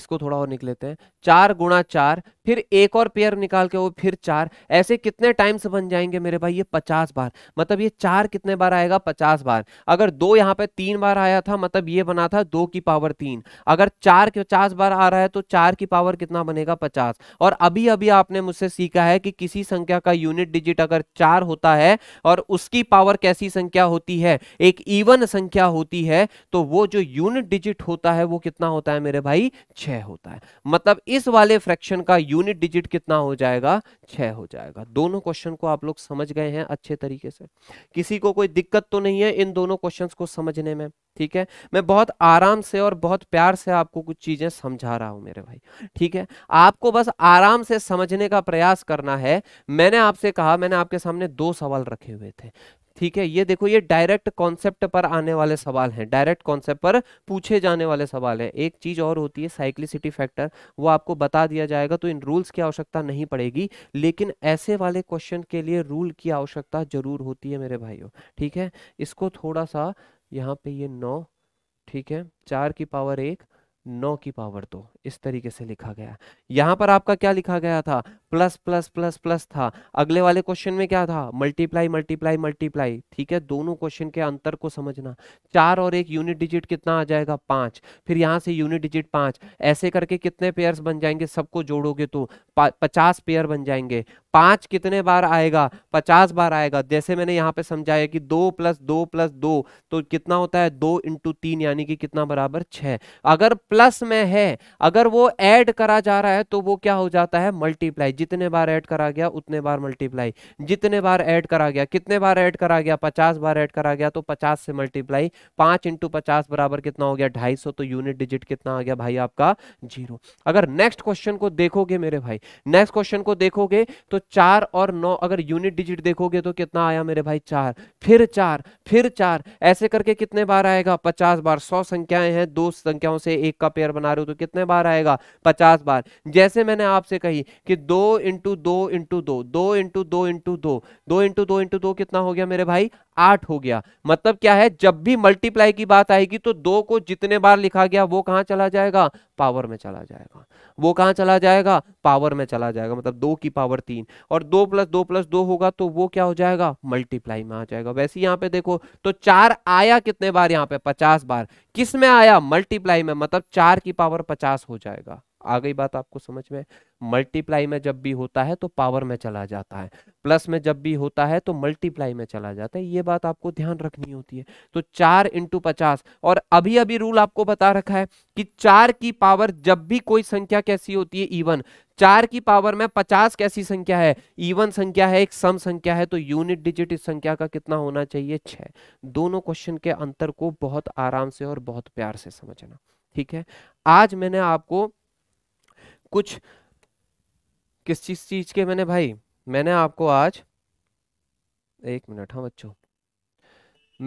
इसको थोड़ा और निकलेते हैं चार गुणा चार फिर एक और पेयर निकाल के वो फिर चार ऐसे कितने टाइम्स बन जाएंगे मेरे भाई ये पचास बार मतलब ये चार कितने बार आएगा पचास बार अगर दो यहाँ पे तीन बार आया था मतलब ये बना था दो की पावर तीन अगर चार पचास बार आ रहा है तो चार की पावर कितना बनेगा पचास और अभी अभी आपने मुझसे सीखा है कि किसी संख्या का यूनिट डिजिट अगर चार होता है और उसकी पावर कैसी संख्या होती है एक ईवन संख्या होती है तो वो जो यूनिट डिजिट होता है वो कितना होता है मेरे भाई छह होता है मतलब इस वाले फ्रैक्शन का यूनिट डिजिट कितना हो जाएगा छह हो जाएगा दोनों क्वेश्चन को आप लोग समझ गए हैं अच्छे तरीके से किसी को कोई दिक्कत तो नहीं है इन दोनों क्वेश्चन को समझने में ठीक है मैं बहुत आराम से और बहुत प्यार से आपको कुछ चीजें समझा रहा हूं मेरे भाई ठीक है आपको बस आराम से समझने का प्रयास करना है मैंने आपसे कहा मैंने आपके सामने दो सवाल रखे हुए थे ठीक है ये देखो ये डायरेक्ट कॉन्सेप्ट पर आने वाले सवाल हैं डायरेक्ट कॉन्सेप्ट पर पूछे जाने वाले सवाल हैं एक चीज और होती है साइक्लिसिटी फैक्टर वो आपको बता दिया जाएगा तो इन रूल्स की आवश्यकता नहीं पड़ेगी लेकिन ऐसे वाले क्वेश्चन के लिए रूल की आवश्यकता जरूर होती है मेरे भाइयों ठीक है इसको थोड़ा सा यहाँ पे ये नौ ठीक है चार की पावर एक नौ की पावर दो इस तरीके से लिखा गया यहां पर आपका क्या लिखा गया था प्लस प्लस प्लस प्लस था अगले वाले क्वेश्चन में क्या था मल्टीप्लाई मल्टीप्लाई मल्टीप्लाई ठीक है दोनों क्वेश्चन के अंतर को समझना चार और एक यूनिट डिजिट कितना आ जाएगा पांच फिर यहाँ से यूनिट डिजिट पांच ऐसे करके कितने पेयर्स बन जाएंगे सबको जोड़ोगे तो पचास पेयर बन जाएंगे पांच कितने बार आएगा पचास बार आएगा जैसे मैंने यहाँ पे समझाया कि दो प्लस दो प्लस दो तो कितना होता है दो इंटू तीन यानी कि कितना बराबर छः अगर प्लस में है अगर वो ऐड करा जा रहा है तो वो क्या हो जाता है मल्टीप्लाई जितने बार ऐड करा गया उतने बार मल्टीप्लाई जितने बार ऐड करा गया कितने बार ऐड करा गया पचास बार ऐड करा गया तो पचास से मल्टीप्लाई पांच इंटू पचास बराबर कितना हो गया ढाई सौ तो यूनिट डिजिट कितना आ गया भाई आपका जीरो अगर नेक्स्ट क्वेश्चन को देखोगे मेरे भाई नेक्स्ट क्वेश्चन को देखोगे तो चार और नौ अगर यूनिट डिजिट देखोगे तो कितना आया मेरे भाई चार फिर चार फिर चार ऐसे करके कितने बार आएगा पचास बार सौ संख्याएं हैं दो संख्याओं से एक का पेयर बना रहे हो तो कितने बार आएगा पचास बार जैसे मैंने आपसे कही कि दो इंटू दो इंटू दो दो इंटू दो इंटू दो दो इंटू दो इंटू दो कितना हो गया मेरे भाई आठ हो गया मतलब क्या है जब भी मल्टीप्लाई की बात आएगी तो दो को जितने बार लिखा गया वो कहां चला जाएगा पावर में चला जाएगा वो कहां चला जाएगा पावर में चला जाएगा मतलब दो की पावर तीन और दो प्लस दो प्लस दो होगा तो वो क्या हो जाएगा मल्टीप्लाई में आ जाएगा वैसे यहां पे देखो तो चार आया कितने बार यहां पे पचास बार किस में आया मल्टीप्लाई में मतलब चार की पावर पचास हो जाएगा आ गई बात आपको समझ में मल्टीप्लाई में जब भी होता है तो पावर में चला जाता है प्लस में जब भी होता है तो मल्टीप्लाई में चला जाता है ये बात आपको ध्यान रखनी होती है तो चार इंटू पचास और अभी अभी रूल आपको बता रखा है कि चार की पावर जब भी कोई संख्या कैसी होती है इवन चार की पावर में पचास कैसी संख्या है इवन संख्या है एक सम संख्या है तो यूनिट डिजिट इस संख्या का कितना होना चाहिए छः दोनों क्वेश्चन के अंतर को बहुत आराम से और बहुत प्यार से समझना ठीक है आज मैंने आपको कुछ किस चीज़ चीज़ के मैंने भाई मैंने आपको आज एक मिनट हाँ बच्चों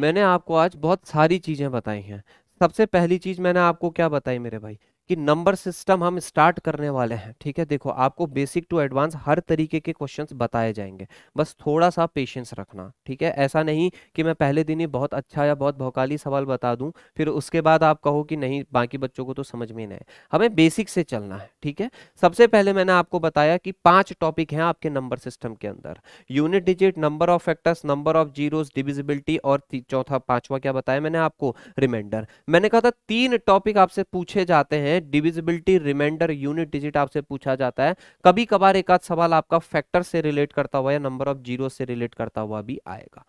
मैंने आपको आज बहुत सारी चीज़ें बताई हैं सबसे पहली चीज़ मैंने आपको क्या बताई मेरे भाई कि नंबर सिस्टम हम स्टार्ट करने वाले हैं ठीक है देखो आपको बेसिक टू एडवांस हर तरीके के क्वेश्चंस बताए जाएंगे बस थोड़ा सा पेशेंस रखना ठीक है ऐसा नहीं कि मैं पहले दिन ही बहुत अच्छा या बहुत भौकाली सवाल बता दूं फिर उसके बाद आप कहो कि नहीं बाकी बच्चों को तो समझ में नहीं हमें बेसिक से चलना है ठीक है सबसे पहले मैंने आपको बताया कि पांच टॉपिक हैं आपके नंबर सिस्टम के अंदर unit digit number of factors number of zero divisibility और चौथा पांचवा क्या बताया मैंने आपको रिमाइंडर मैंने कहा था तीन टॉपिक आपसे पूछे जाते हैं हैं डिविजिबिलिटी रिमाइंडर यूनिट डिजिट आपसे पूछा जाता है कभी कभार एक आध सवाल आपका फैक्टर से रिलेट करता हुआ या नंबर ऑफ जीरो से रिलेट करता हुआ भी आएगा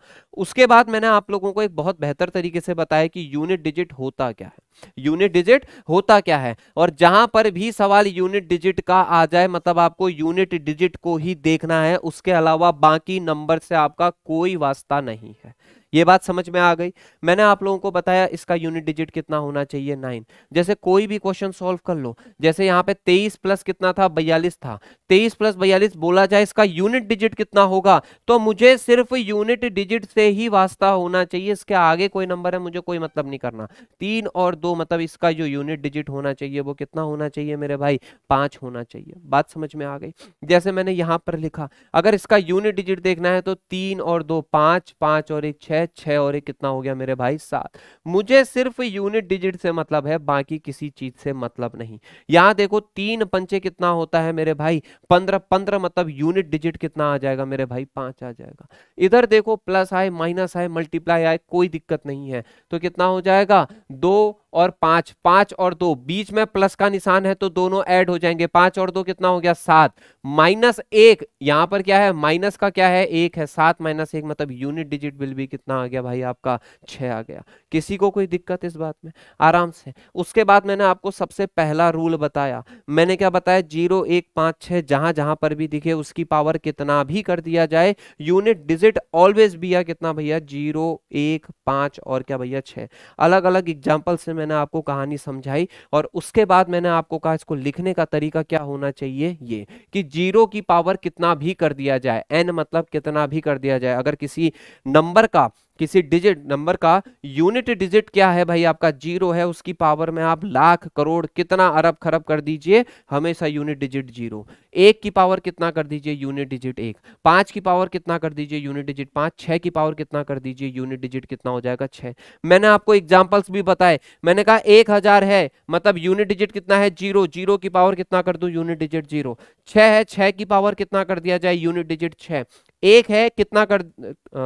उसके बाद मैंने आप लोगों को एक बहुत बेहतर तरीके से बताया कि यूनिट डिजिट होता क्या है यूनिट डिजिट होता क्या है और जहां पर भी सवाल यूनिट डिजिट का आ जाए मतलब आपको यूनिट डिजिट को ही देखना है उसके अलावा बाकी नंबर से आपका कोई वास्ता नहीं है ये बात समझ में आ गई मैंने आप लोगों को बताया इसका यूनिट डिजिट कितना होना चाहिए नाइन जैसे कोई भी क्वेश्चन सॉल्व कर लो जैसे यहाँ पे तेईस प्लस कितना था बयालीस था तेईस प्लस बयालीस बोला जाए इसका यूनिट डिजिट कितना होगा तो मुझे सिर्फ यूनिट डिजिट से ही वास्ता होना चाहिए इसके आगे कोई नंबर है मुझे कोई मतलब नहीं करना तीन और दो मतलब इसका जो यूनिट डिजिट होना चाहिए वो कितना होना चाहिए मेरे भाई पांच होना चाहिए बात समझ में आ गई जैसे मैंने यहाँ पर लिखा अगर इसका यूनिट डिजिट देखना है तो तीन और दो पांच पांच और एक छह है छः और एक कितना हो गया मेरे भाई सात मुझे सिर्फ यूनिट डिजिट से मतलब है बाकी किसी चीज से मतलब नहीं यहाँ देखो तीन पंचे कितना होता है मेरे भाई पंद्रह पंद्रह मतलब यूनिट डिजिट कितना आ जाएगा मेरे भाई पांच आ जाएगा इधर देखो प्लस आए माइनस आए मल्टीप्लाई आए कोई दिक्कत नहीं है तो कितना हो जाएगा दो और पांच पांच और दो बीच में प्लस का निशान है तो दोनों ऐड हो जाएंगे पांच और दो कितना हो गया सात माइनस एक यहां पर क्या है माइनस का क्या है एक है सात माइनस एक मतलब यूनिट डिजिट बिल भी कितना आ गया भाई आपका छह आ गया किसी को कोई दिक्कत इस बात में आराम से उसके बाद मैंने आपको सबसे पहला रूल बताया मैंने क्या बताया जीरो एक पांच छह जहां जहां पर भी दिखे उसकी पावर कितना भी कर दिया जाए यूनिट डिजिट ऑलवेज भी कितना भैया जीरो एक पांच और क्या भैया छह अलग अलग एग्जाम्पल से मैंने आपको कहानी समझाई और उसके बाद मैंने आपको कहा इसको लिखने का तरीका क्या होना चाहिए ये कि जीरो की पावर कितना भी कर दिया जाए एन मतलब कितना भी कर दिया जाए अगर किसी नंबर का किसी डिजिट नंबर का यूनिट डिजिट क्या है भाई आपका जीरो है उसकी पावर में आप लाख करोड़ कितना अरब खरब कर दीजिए हमेशा यूनिट डिजिट जीरो एक की पावर कितना कर दीजिए यूनिट डिजिट एक पांच की पावर कितना कर दीजिए यूनिट डिजिट पांच छह की पावर कितना कर दीजिए यूनिट डिजिट कितना हो जाएगा छह मैंने आपको एग्जाम्पल्स भी बताए मैंने कहा एक हजार है मतलब यूनिट डिजिट कितना है जीरो जीरो की पावर कितना कर दू यूनिट डिजिट जीरो छह है छह की पावर कितना कर दिया जाए यूनिट डिजिट छह एक है कितना कर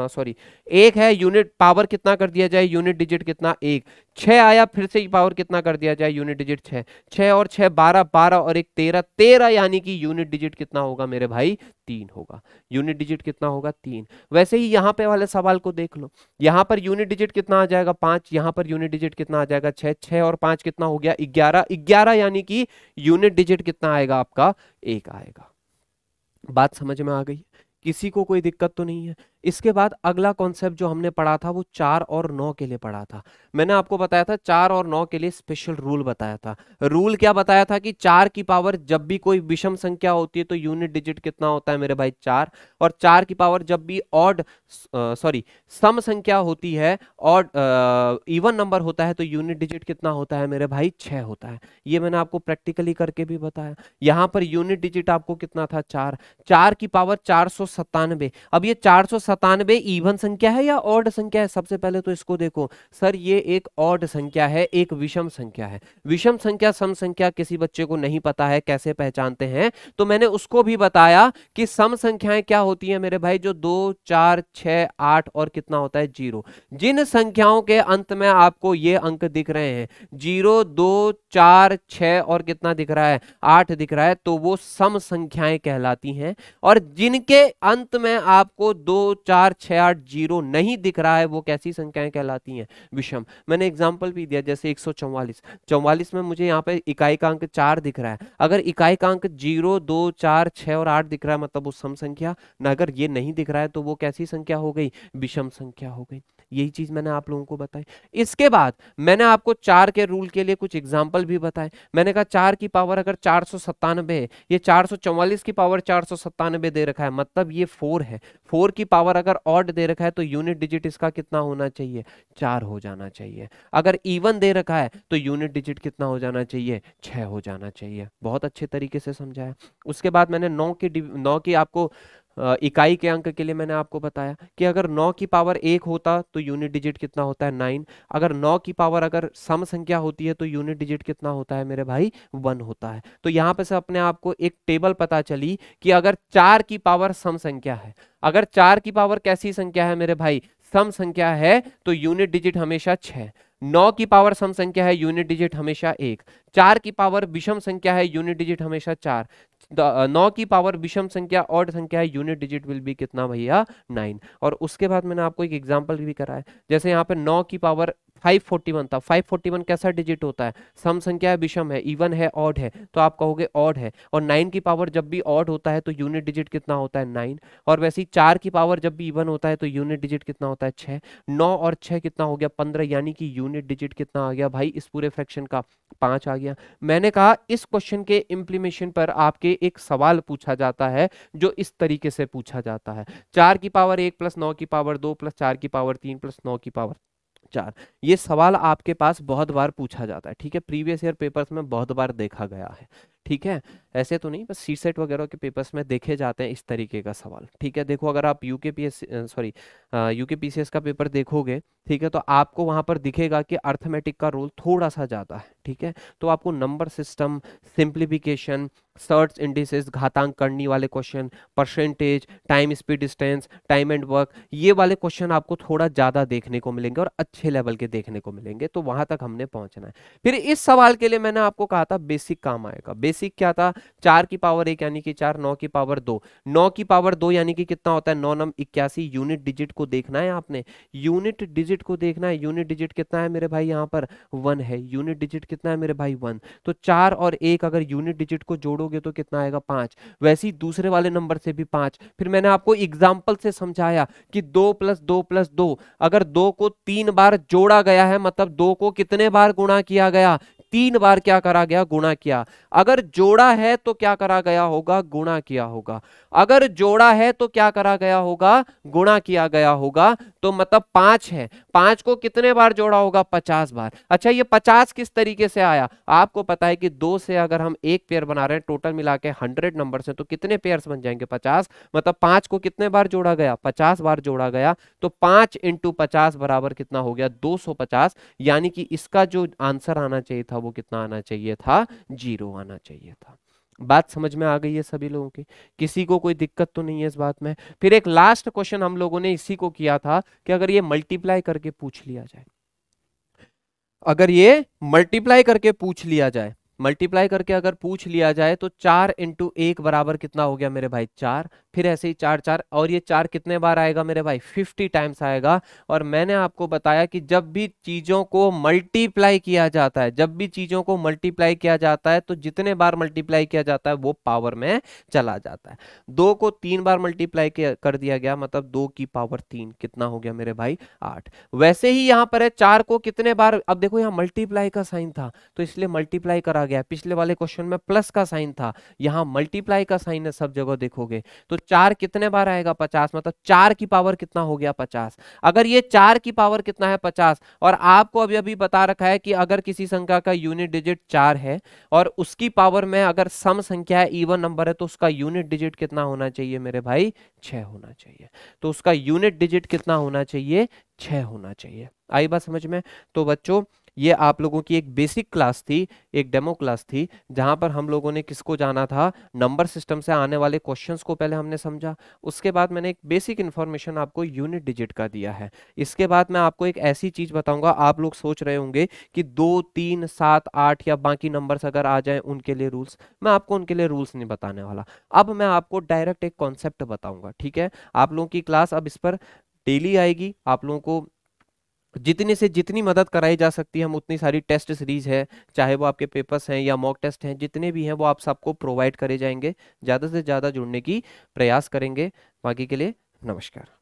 सॉरी एक है यूनिट पावर कितना कर दिया जाए यूनिट डिजिट कितना एक छह आया फिर से पावर कितना कर दिया जाए यूनिट डिजिट छह छह और छह बारह बारह और एक तेरह तेरह यानी कि यूनिट डिजिट कितना होगा मेरे भाई तीन होगा यूनिट डिजिट कितना होगा तीन वैसे ही यहां पे वाले सवाल को देख लो यहां पर यूनिट डिजिट कितना आ जाएगा पांच यहां पर यूनिट डिजिट कितना आ जाएगा छह छह और पांच कितना हो गया ग्यारह ग्यारह यानी कि यूनिट डिजिट कितना आएगा आपका एक आएगा बात समझ में आ गई किसी को कोई दिक्कत तो नहीं है इसके बाद अगला कॉन्सेप्ट जो हमने पढ़ा था वो चार और नौ के लिए पढ़ा था मैंने आपको बताया था चार और नौ के लिए स्पेशल रूल बताया था रूल क्या बताया था कि चार की पावर जब भी कोई विषम संख्या होती है तो यूनिट डिजिट कितना होता है मेरे भाई चार और चार की पावर जब भी ऑड सॉरी सम संख्या होती है और इवन नंबर होता है तो यूनिट डिजिट कितना होता है मेरे भाई छः होता है ये मैंने आपको प्रैक्टिकली करके भी बताया यहाँ पर यूनिट डिजिट आपको कितना था चार चार की पावर चार अब ये चार सतानवे ईवन संख्या है या ऑड संख्या है सबसे पहले तो इसको देखो सर ये एक ऑड संख्या है एक विषम संख्या है विषम संख्या सम संख्या किसी बच्चे को नहीं पता है कैसे पहचानते हैं तो मैंने उसको भी बताया कि सम संख्याएं क्या होती है मेरे भाई जो दो चार छ आठ और कितना होता है जीरो जिन संख्याओं के अंत में आपको ये अंक दिख रहे हैं जीरो दो चार छ और कितना दिख रहा है आठ दिख रहा है तो वो सम संख्याएं कहलाती हैं और जिनके अंत में आपको दो चार छः आठ जीरो नहीं दिख रहा है वो कैसी संख्याएं कहलाती हैं विषम मैंने एग्जाम्पल भी दिया जैसे एक सौ में मुझे यहाँ पे इकाई का अंक चार दिख रहा है अगर इकाई का अंक जीरो दो चार छः और आठ दिख रहा है मतलब वो सम संख्या न अगर ये नहीं दिख रहा है तो वो कैसी संख्या हो गई विषम संख्या हो गई यही चीज मैंने आप लोगों को बताई इसके बाद मैंने आपको चार के रूल के लिए कुछ एग्जाम्पल भी बताए मैंने कहा चार की पावर अगर चार सौ सत्तानवे है ये चार सौ चौवालीस की पावर चार सौ सत्तानवे दे रखा है मतलब ये फोर है फोर की पावर और अगर ऑड दे रखा है तो यूनिट डिजिट इसका कितना होना चाहिए चार हो जाना चाहिए अगर इवन दे रखा है तो यूनिट डिजिट कितना हो जाना चाहिए छह हो जाना चाहिए बहुत अच्छे तरीके से समझाया उसके बाद मैंने नौ की नौ की आपको इकाई के अंक के लिए मैंने आपको बताया कि अगर 9 की पावर एक होता तो यूनिट डिजिट कितना होता है नाइन अगर 9 की पावर अगर सम संख्या होती है तो यूनिट डिजिट कितना होता है मेरे भाई वन होता है तो यहाँ पे से अपने आपको एक टेबल पता चली कि अगर चार की पावर सम संख्या है अगर चार की पावर कैसी संख्या है मेरे भाई सम संख्या है तो यूनिट डिजिट हमेशा छः नौ की पावर सम संख्या है यूनिट डिजिट हमेशा एक चार की पावर विषम संख्या है यूनिट डिजिट हमेशा चार नौ की पावर विषम संख्या और संख्या है यूनिट डिजिट विल बी कितना भैया नाइन और उसके बाद मैंने आपको एक एग्जाम्पल भी करा है जैसे यहाँ पे नौ की पावर 541 था 541 कैसा डिजिट होता है सम संख्या है विषम है इवन है ऑड है तो आप कहोगे ऑड है और 9 की पावर जब भी ऑड होता है तो यूनिट डिजिट कितना होता है 9 और वैसे ही 4 की पावर जब भी इवन होता है तो यूनिट डिजिट कितना होता है 6 9 और 6 कितना हो गया 15 यानी कि यूनिट डिजिट कितना आ गया भाई इस पूरे फ्रैक्शन का पाँच आ गया मैंने कहा इस क्वेश्चन के इम्प्लीमेशन पर आपके एक सवाल पूछा जाता है जो इस तरीके से पूछा जाता है चार की पावर एक प्लस नौ की पावर दो प्लस चार की पावर तीन प्लस नौ की पावर चार ये सवाल आपके पास बहुत बार पूछा जाता है ठीक है प्रीवियस ईयर पेपर्स में बहुत बार देखा गया है ठीक है ऐसे तो नहीं बस सी सेट वगैरह के पेपर्स में देखे जाते हैं इस तरीके का सवाल ठीक है देखो अगर आप UK P sorry UK P का पेपर देखोगे ठीक है तो आपको वहाँ पर दिखेगा कि अर्थमेटिक का रोल थोड़ा सा ज़्यादा है ठीक है तो आपको number system simplification surds indices घातांक करनी वाले question percentage time speed distance time and work ये वाले क्वेश्चन आपको थोड़ा ज़्यादा देखने को मिलेंगे और अच्छे लेवल के देखने को मिलेंगे तो वहाँ तक हमने पहुँचना है फिर इस सवाल के लिए मैंने आपको कहा था बेसिक काम आएगा बेसिक बेसिक क्या था चार की पावर एक यानी कि चार नौ की पावर दो नौ की पावर दो यानी कि कितना होता है नौ नम इक्यासी यूनिट डिजिट को देखना है आपने यूनिट डिजिट को देखना है यूनिट डिजिट कितना है मेरे भाई यहाँ पर वन है यूनिट डिजिट कितना है मेरे भाई वन तो चार और एक अगर यूनिट डिजिट को जोड़ोगे तो कितना आएगा पांच वैसे ही दूसरे वाले नंबर से भी पांच फिर मैंने आपको एग्जाम्पल से समझाया कि दो प्लस दो प्लस दो अगर दो को तीन बार जोड़ा गया है मतलब दो को कितने बार गुणा किया गया तीन बार क्या करा गया गुणा किया अगर जोड़ा है तो क्या करा गया होगा गुणा किया होगा अगर जोड़ा है तो क्या करा गया होगा गुणा किया गया होगा तो मतलब पांच है पांच को कितने बार जोड़ा होगा पचास बार अच्छा ये पचास किस तरीके से आया आपको पता है कि दो से अगर हम एक पेयर बना रहे हैं टोटल मिला के हंड्रेड नंबर से तो कितने पेयर बन जाएंगे पचास मतलब पांच को कितने बार जोड़ा गया पचास बार जोड़ा गया तो पांच इंटू पचास बराबर कितना हो गया दो सौ पचास यानी कि इसका जो आंसर आना चाहिए था वो कितना आना चाहिए था जीरो आना चाहिए चाहिए था बात समझ में आ गई है सभी लोगों की किसी को कोई दिक्कत तो नहीं है इस बात में फिर एक लास्ट क्वेश्चन हम लोगों ने इसी को किया था कि अगर ये मल्टीप्लाई करके पूछ लिया जाए अगर ये मल्टीप्लाई करके पूछ लिया जाए मल्टीप्लाई करके अगर पूछ लिया जाए तो चार इंटू एक बराबर कितना हो गया मेरे भाई चार फिर ऐसे ही चार चार और ये चार कितने बार आएगा मेरे भाई फिफ्टी टाइम्स आएगा और मैंने आपको बताया कि जब भी चीज़ों को मल्टीप्लाई किया जाता है जब भी चीज़ों को मल्टीप्लाई किया जाता है तो जितने बार मल्टीप्लाई किया जाता है वो पावर में चला जाता है दो को तीन बार मल्टीप्लाई कर दिया गया मतलब दो की पावर तीन कितना हो गया मेरे भाई आठ वैसे ही यहाँ पर है चार को कितने बार अब देखो यहाँ मल्टीप्लाई का साइन था तो इसलिए मल्टीप्लाई करा गया पिछले वाले क्वेश्चन में प्लस का साइन था यहाँ मल्टीप्लाई का साइन है सब जगह देखोगे तो चार कितने बार आएगा पचास मतलब चार की पावर कितना हो गया पचास अगर ये चार की पावर कितना है पचास और आपको अभी अभी बता रखा है कि अगर किसी संख्या का यूनिट डिजिट चार है और उसकी पावर में अगर सम संख्या है इवन नंबर है तो उसका यूनिट डिजिट कितना होना चाहिए मेरे भाई छह होना चाहिए तो उसका यूनिट डिजिट कितना होना चाहिए छह होना चाहिए आई बात समझ में तो बच्चों ये आप लोगों की एक बेसिक क्लास थी एक डेमो क्लास थी जहां पर हम लोगों ने किसको जाना था नंबर सिस्टम से आने वाले क्वेश्चन को पहले हमने समझा उसके बाद मैंने एक बेसिक इन्फॉर्मेशन आपको यूनिट डिजिट का दिया है इसके बाद मैं आपको एक ऐसी चीज बताऊंगा आप लोग सोच रहे होंगे कि दो तीन सात आठ या बाकी नंबर्स अगर आ जाए उनके लिए रूल्स मैं आपको उनके लिए रूल्स नहीं बताने वाला अब मैं आपको डायरेक्ट एक कॉन्सेप्ट बताऊंगा ठीक है आप लोगों की क्लास अब इस पर डेली आएगी आप लोगों को जितने से जितनी मदद कराई जा सकती है हम उतनी सारी टेस्ट सीरीज है चाहे वो आपके पेपर्स हैं या मॉक टेस्ट हैं जितने भी हैं वो आप सबको प्रोवाइड करे जाएंगे ज़्यादा से ज़्यादा जुड़ने की प्रयास करेंगे बाकी के लिए नमस्कार